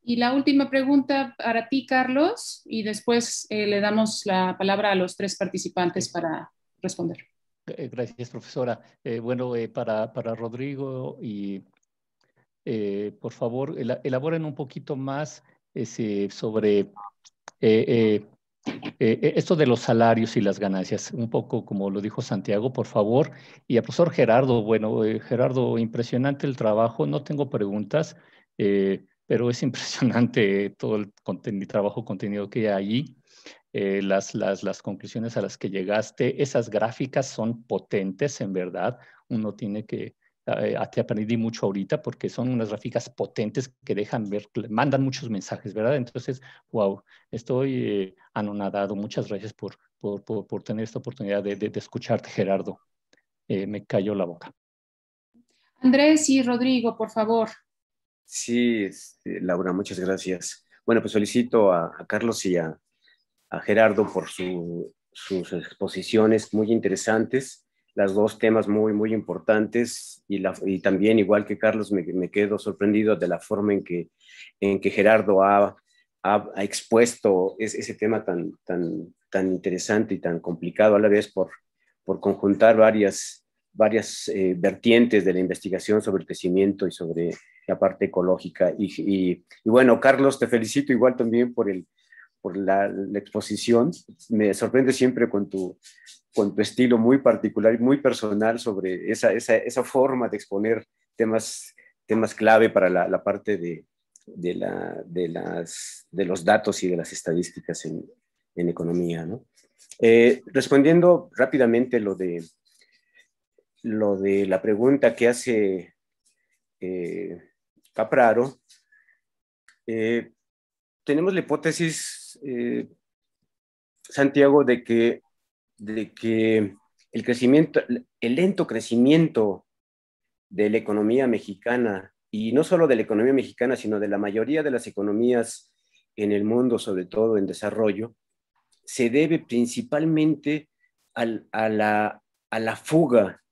Y la última pregunta para ti, Carlos, y después eh, le damos la palabra a los tres participantes para responder. Eh, gracias, profesora. Eh, bueno, eh, para, para, Rodrigo, y por favor, elaboren un poquito más ese, sobre esto de los salarios y las ganancias, un poco como lo dijo Santiago, por favor. Y al profesor Gerardo, bueno, Gerardo, impresionante el trabajo, no tengo preguntas, pero es impresionante todo el, trabajo contenido que hay allí. Eh, las, las, conclusiones a las que llegaste, esas gráficas son potentes, en verdad. Uno tiene que, te eh, aprendí mucho ahorita porque son unas gráficas potentes que dejan ver, mandan muchos mensajes, ¿verdad? Entonces, wow, estoy eh, anonadado. Muchas gracias por, por, tener esta oportunidad de, escucharte, Gerardo. me cayó la boca. Andrés y Rodrigo, por favor. Sí, este, Laura, muchas gracias. Bueno, pues solicito a Carlos y a, a Gerardo por sus exposiciones muy interesantes, las dos temas muy, muy importantes y, también, igual que Carlos, me, quedo sorprendido de la forma en que, en que Gerardo ha, expuesto ese tema tan, tan, tan interesante y tan complicado a la vez por, por conjuntar varias, varias eh, vertientes de la investigación sobre el crecimiento y sobre la parte ecológica. y bueno, Carlos, te felicito igual también por el por la, exposición. Me sorprende siempre con tu, con tu estilo muy particular y muy personal sobre esa, esa, forma de exponer temas, temas clave para la, parte de, la, las, de los datos y de las estadísticas en, economía. Eh, respondiendo rápidamente lo de, lo de la pregunta que hace eh, Capraro, eh, tenemos la hipótesis eh, Santiago, de que, de que el crecimiento, el lento crecimiento de la economía mexicana, y no solo de la economía mexicana, sino de la mayoría de las economías en el mundo, sobre todo en desarrollo, se debe principalmente a, la, a, la, fuga,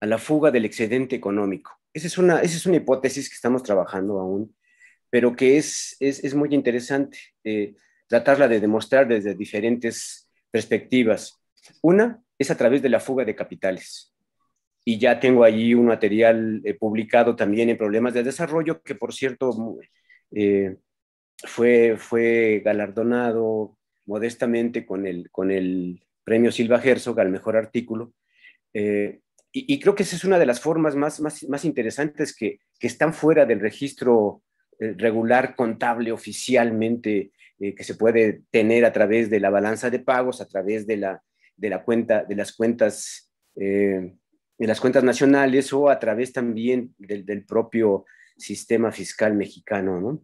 a la fuga del excedente económico. Esa es una, esa es una hipótesis que estamos trabajando aún, pero que es, es, es muy interesante. Eh, tratarla de demostrar desde diferentes perspectivas. Una es a través de la fuga de capitales. Y ya tengo allí un material eh, publicado también en Problemas de Desarrollo, que por cierto eh, fue, galardonado modestamente con el, con el premio Silva Herzog al mejor artículo. Eh, y, creo que esa es una de las formas más, interesantes que, que, están fuera del registro regular, contable, oficialmente eh, que se puede tener a través de la balanza de pagos, a través de, la, de, la cuenta, de las cuentas. Eh, de las cuentas nacionales o a través también del, propio sistema fiscal mexicano.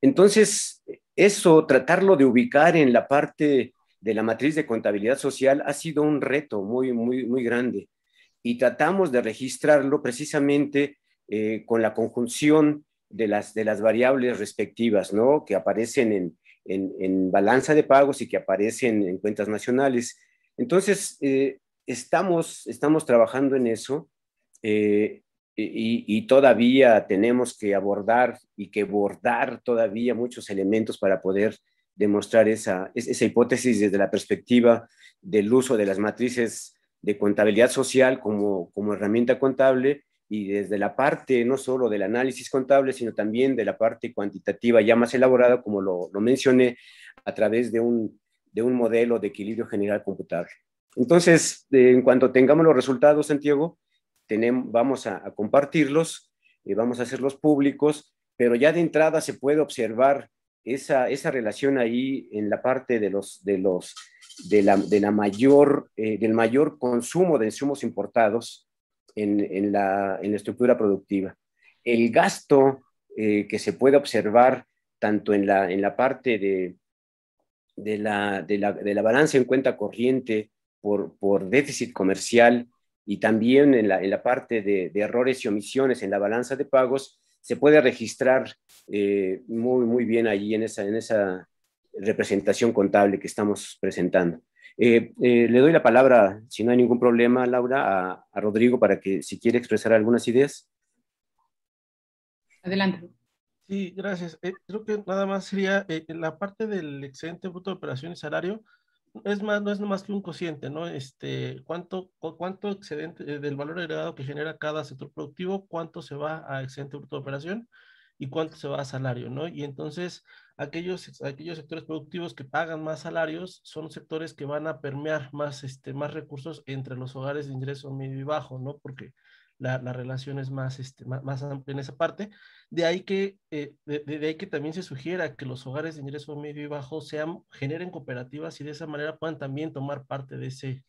Entonces, eso, tratarlo de ubicar en la parte de la matriz de contabilidad social ha sido un reto muy, muy, muy grande. Y tratamos de registrarlo precisamente eh, con la conjunción de las, de las variables respectivas, ¿no? Que aparecen en, balanza de pagos y que aparecen en cuentas nacionales. Entonces, eh, estamos, estamos trabajando en eso eh, y, todavía tenemos que abordar y que bordar todavía muchos elementos para poder demostrar esa, hipótesis desde la perspectiva del uso de las matrices de contabilidad social como herramienta contable y desde la parte no solo del análisis contable, sino también de la parte cuantitativa ya más elaborada, como lo, mencioné, a través de un, modelo de equilibrio general computable. Entonces, eh, en cuanto tengamos los resultados, Santiago, tenemos, vamos a, compartirlos, y eh, vamos a hacerlos públicos, pero ya de entrada se puede observar esa, relación ahí en la parte de los, de los, de la, mayor, eh, del mayor consumo de insumos importados en, la, en estructura productiva. El gasto eh, que se puede observar tanto en la, en la parte de, de, la, de, la, de la balanza en cuenta corriente por, por déficit comercial y también en la, en la parte de, errores y omisiones en la balanza de pagos, se puede registrar eh, muy, muy bien allí en esa, en esa representación contable que estamos presentando. Eh, eh, le doy la palabra, si no hay ningún problema, Laura, a, Rodrigo para que si quiere expresar algunas ideas. Adelante. Sí, gracias. Eh, creo que nada más sería la parte del excedente bruto de operación y salario. Es más, no es más que un cociente, ¿no? Este, cuánto, cuánto excedente del valor agregado que genera cada sector productivo, cuánto se va a excedente bruto de operación y cuánto se va a salario, ¿no? Y entonces, aquellos, aquellos sectores productivos que pagan más salarios son sectores que van a permear más, este, más recursos entre los hogares de ingreso medio y bajo, ¿no? Porque la, la relación es más, este, más, amplia en esa parte. De ahí, que, eh, que también se sugiera que los hogares de ingreso medio y bajo sean, generen cooperativas y de esa manera puedan también tomar parte de ese,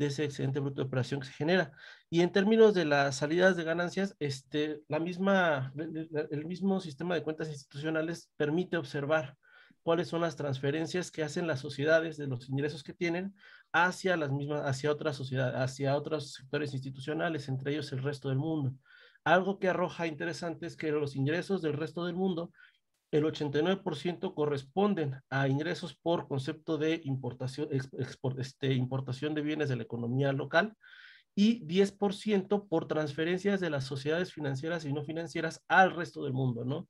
de ese excedente bruto de operación que se genera. Y en términos de las salidas de ganancias, este, la misma, el mismo sistema de cuentas institucionales permite observar cuáles son las transferencias que hacen las sociedades de los ingresos que tienen hacia las mismas, hacia otras sociedades, hacia otros sectores institucionales, entre ellos el resto del mundo. Algo que arroja interesante es que los ingresos del resto del mundo el 89% corresponden a ingresos por concepto de este, importación, de bienes de la economía local y 10% por transferencias de las sociedades financieras y no financieras al resto del mundo, ¿no?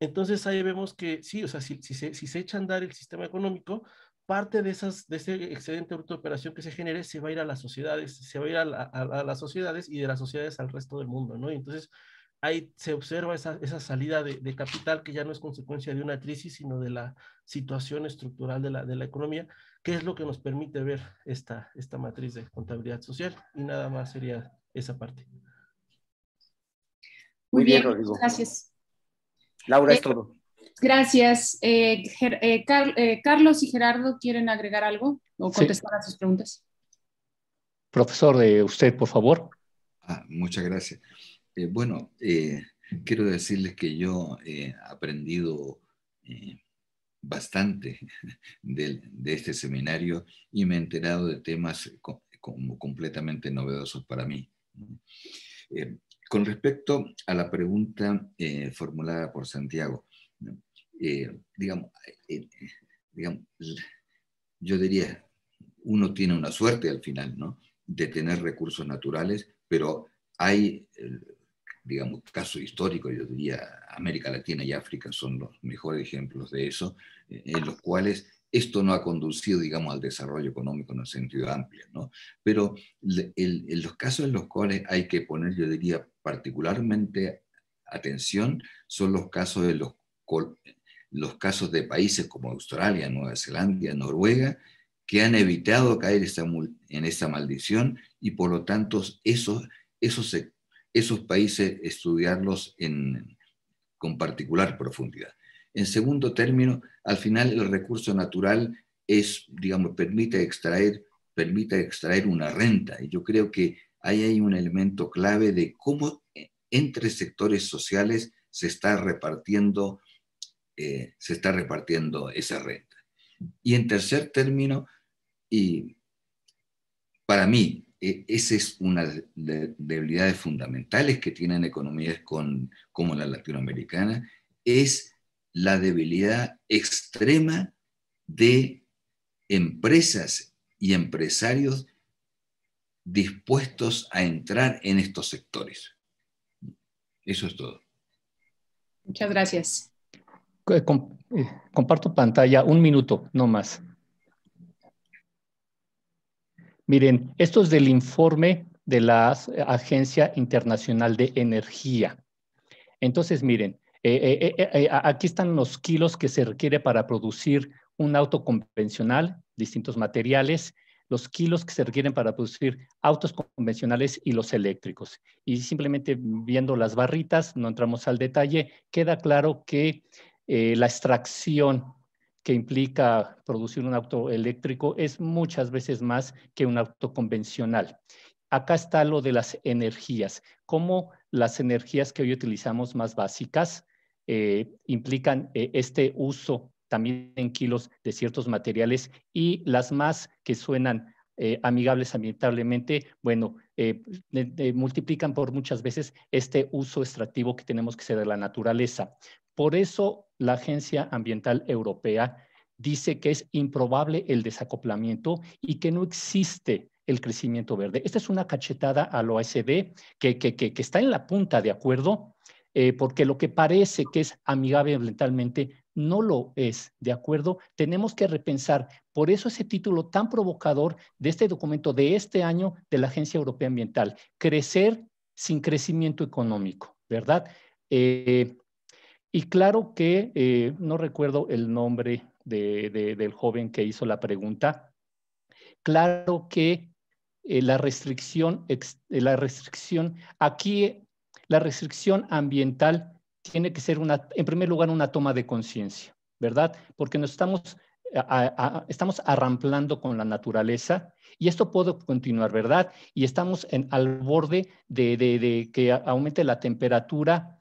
Entonces ahí vemos que sí, o sea, si, se, echa a andar el sistema económico, parte de, ese excedente bruto de operación que se genere se va a ir a las sociedades, se va a ir a, las sociedades y de las sociedades al resto del mundo, ¿no? entonces ahí se observa esa, salida de, capital que ya no es consecuencia de una crisis, sino de la situación estructural de la, economía, que es lo que nos permite ver esta, esta matriz de contabilidad social. Y nada más sería esa parte. Muy bien, Rodrigo. Gracias. Laura, eh, es todo. Gracias. Eh, eh, Carlos y Gerardo, ¿quieren agregar algo o contestar a sus preguntas? Profesor, usted, por favor. Ah, muchas gracias. Eh, bueno, eh, quiero decirles que yo eh, he aprendido bastante de, este seminario y me he enterado de temas como completamente novedosos para mí. con respecto a la pregunta formulada por Santiago, digamos, yo diría, uno tiene una suerte al final, De tener recursos naturales, pero hay digamos, caso histórico, yo diría América Latina y África son los mejores ejemplos de eso, eh, en los cuales esto no ha conducido, digamos, al desarrollo económico en el sentido amplio, ¿no? Pero los casos en los cuales hay que poner, yo diría, particularmente atención son los casos de los, los casos de países como Australia, Nueva Zelanda, Noruega, que han evitado caer en esa maldición y por lo tanto esos, esos sectores esos países, estudiarlos con particular profundidad. En segundo término, al final el recurso natural es, digamos, permite extraer, permite extraer una renta. Y yo creo que ahí hay un elemento clave de cómo e, entre sectores sociales se está repartiendo, eh, se está repartiendo esa renta. Y en tercer término, y para mí, e-, esa es una de, las debilidades fundamentales que tienen economías como la latinoamericana, es la debilidad extrema de empresas y empresarios dispuestos a entrar en estos sectores. Eso es todo. Muchas gracias. Eh, eh, comparto pantalla, un minuto, no más. Miren, esto es del informe de la Agencia Internacional de Energía. Entonces, miren, eh, eh, eh, aquí están los kilos que se requiere para producir un auto convencional, distintos materiales, los kilos que se requieren para producir autos convencionales y los eléctricos. Y simplemente viendo las barritas, no entramos al detalle, queda claro que la extracción que implica producir un auto eléctrico es muchas veces más que un auto convencional. Acá está lo de las energías, cómo las energías que hoy utilizamos más básicas eh, implican eh, este uso también en kilos de ciertos materiales y las más que suenan eh, amigables ambientalmente, bueno, multiplican por muchas veces este uso extractivo que tenemos que hacer de la naturaleza. Por eso la Agencia Ambiental Europea dice que es improbable el desacoplamiento y que no existe el crecimiento verde. Esta es una cachetada al la que, está en la punta, ¿de acuerdo? Eh, porque lo que parece que es amigable ambientalmente no lo es, ¿de acuerdo? Tenemos que repensar. Por eso ese título tan provocador de este documento de este año de la Agencia Europea Ambiental, Crecer sin crecimiento económico, ¿verdad? Eh, y claro que eh, no recuerdo el nombre del joven que hizo la pregunta. Claro que eh, la, restricción, eh, la restricción, aquí la restricción ambiental tiene que ser una, en primer lugar, una toma de conciencia, ¿verdad? Porque nos estamos, estamos arramplando con la naturaleza y esto puede continuar, ¿verdad? Y estamos en, al borde de, que aumente la temperatura.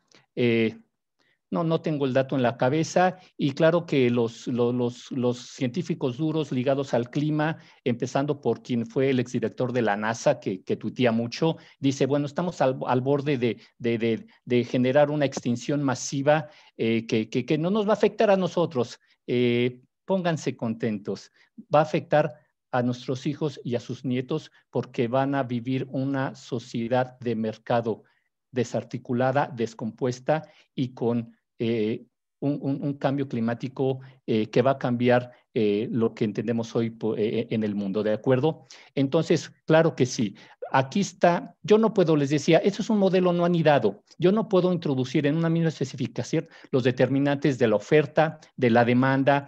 No, no tengo el dato en la cabeza y claro que los, los, científicos duros ligados al clima, empezando por quien fue el exdirector de la NASA, que, que tuitía mucho, dice, bueno, estamos al, borde de, generar una extinción masiva eh, que, no nos va a afectar a nosotros. Eh, pónganse contentos, va a afectar a nuestros hijos y a sus nietos porque van a vivir una sociedad de mercado desarticulada, descompuesta y con eh, un, cambio climático eh, que va a cambiar eh, lo que entendemos hoy en el mundo, ¿de acuerdo? Entonces, claro que sí. Aquí está, yo no puedo, les decía, eso es un modelo no anidado. Yo no puedo introducir en una misma especificación los determinantes de la oferta, de la demanda,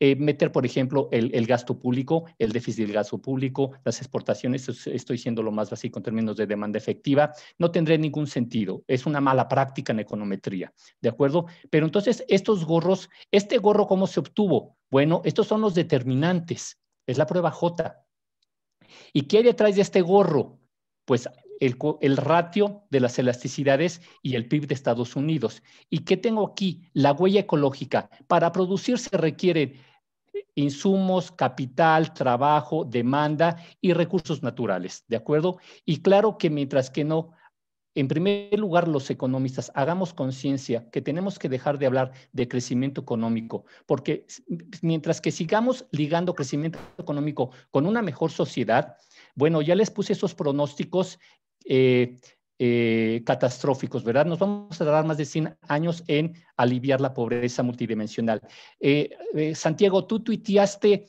eh, meter, por ejemplo, el, gasto público, el déficit del gasto público, las exportaciones, estoy siendo lo más básico en términos de demanda efectiva, no tendría ningún sentido. Es una mala práctica en econometría, ¿de acuerdo? Pero entonces, estos gorros, ¿este gorro cómo se obtuvo? Bueno, estos son los determinantes, es la prueba J. ¿Y qué hay detrás de este gorro? Pues el, ratio de las elasticidades y el PIB de Estados Unidos. ¿Y qué tengo aquí? La huella ecológica. Para producir se requieren insumos, capital, trabajo, demanda y recursos naturales, ¿de acuerdo? Y claro que mientras que no en primer lugar, los economistas, hagamos conciencia que tenemos que dejar de hablar de crecimiento económico, porque mientras que sigamos ligando crecimiento económico con una mejor sociedad, bueno, ya les puse esos pronósticos eh, eh, catastróficos, ¿verdad? Nos vamos a tardar más de 100 años en aliviar la pobreza multidimensional. Eh, eh, Santiago, tú tuiteaste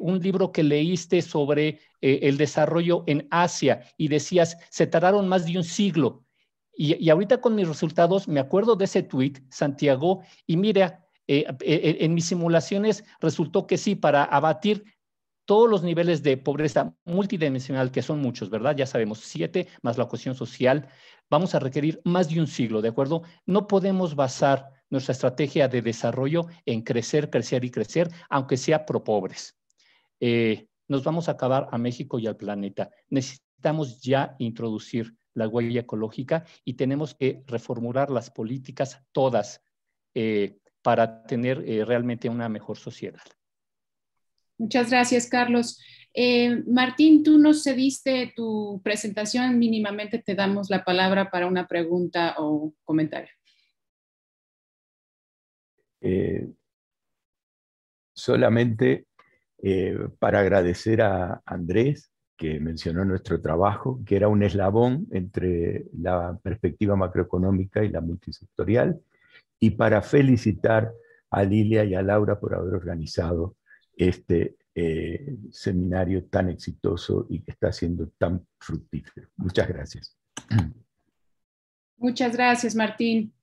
un libro que leíste sobre el desarrollo en Asia y decías, se tardaron más de un siglo. Y, y ahorita con mis resultados me acuerdo de ese tuit, Santiago, y mira, en mis simulaciones resultó que sí, para abatir todos los niveles de pobreza multidimensional, que son muchos, ¿verdad? Ya sabemos, siete más la cuestión social, vamos a requerir más de un siglo, ¿de acuerdo? No podemos basar nuestra estrategia de desarrollo en crecer, crecer y crecer, aunque sea pro pobres. Eh, nos vamos a acabar a México y al planeta. Necesitamos ya introducir la huella ecológica y tenemos que reformular las políticas todas eh, para tener eh, realmente una mejor sociedad. Muchas gracias, Carlos. Eh, Martín, tú nos cediste tu presentación, mínimamente te damos la palabra para una pregunta o comentario. Eh, solamente eh, para agradecer a Andrés, que mencionó nuestro trabajo, que era un eslabón entre la perspectiva macroeconómica y la multisectorial, y para felicitar a Lilia y a Laura por haber organizado este eh, seminario tan exitoso y que está siendo tan fructífero. Muchas gracias. Muchas gracias, Martín.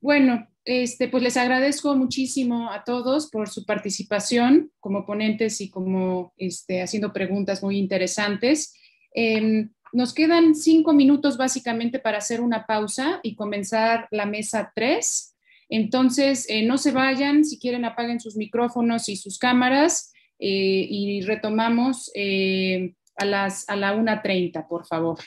Bueno, este, pues les agradezco muchísimo a todos por su participación como ponentes y como este, haciendo preguntas muy interesantes. Em, nos quedan cinco minutos básicamente para hacer una pausa y comenzar la mesa tres. Entonces, eh, no se vayan, si quieren apaguen sus micrófonos y sus cámaras eh, y retomamos eh, a, las, a la 1.30, por favor.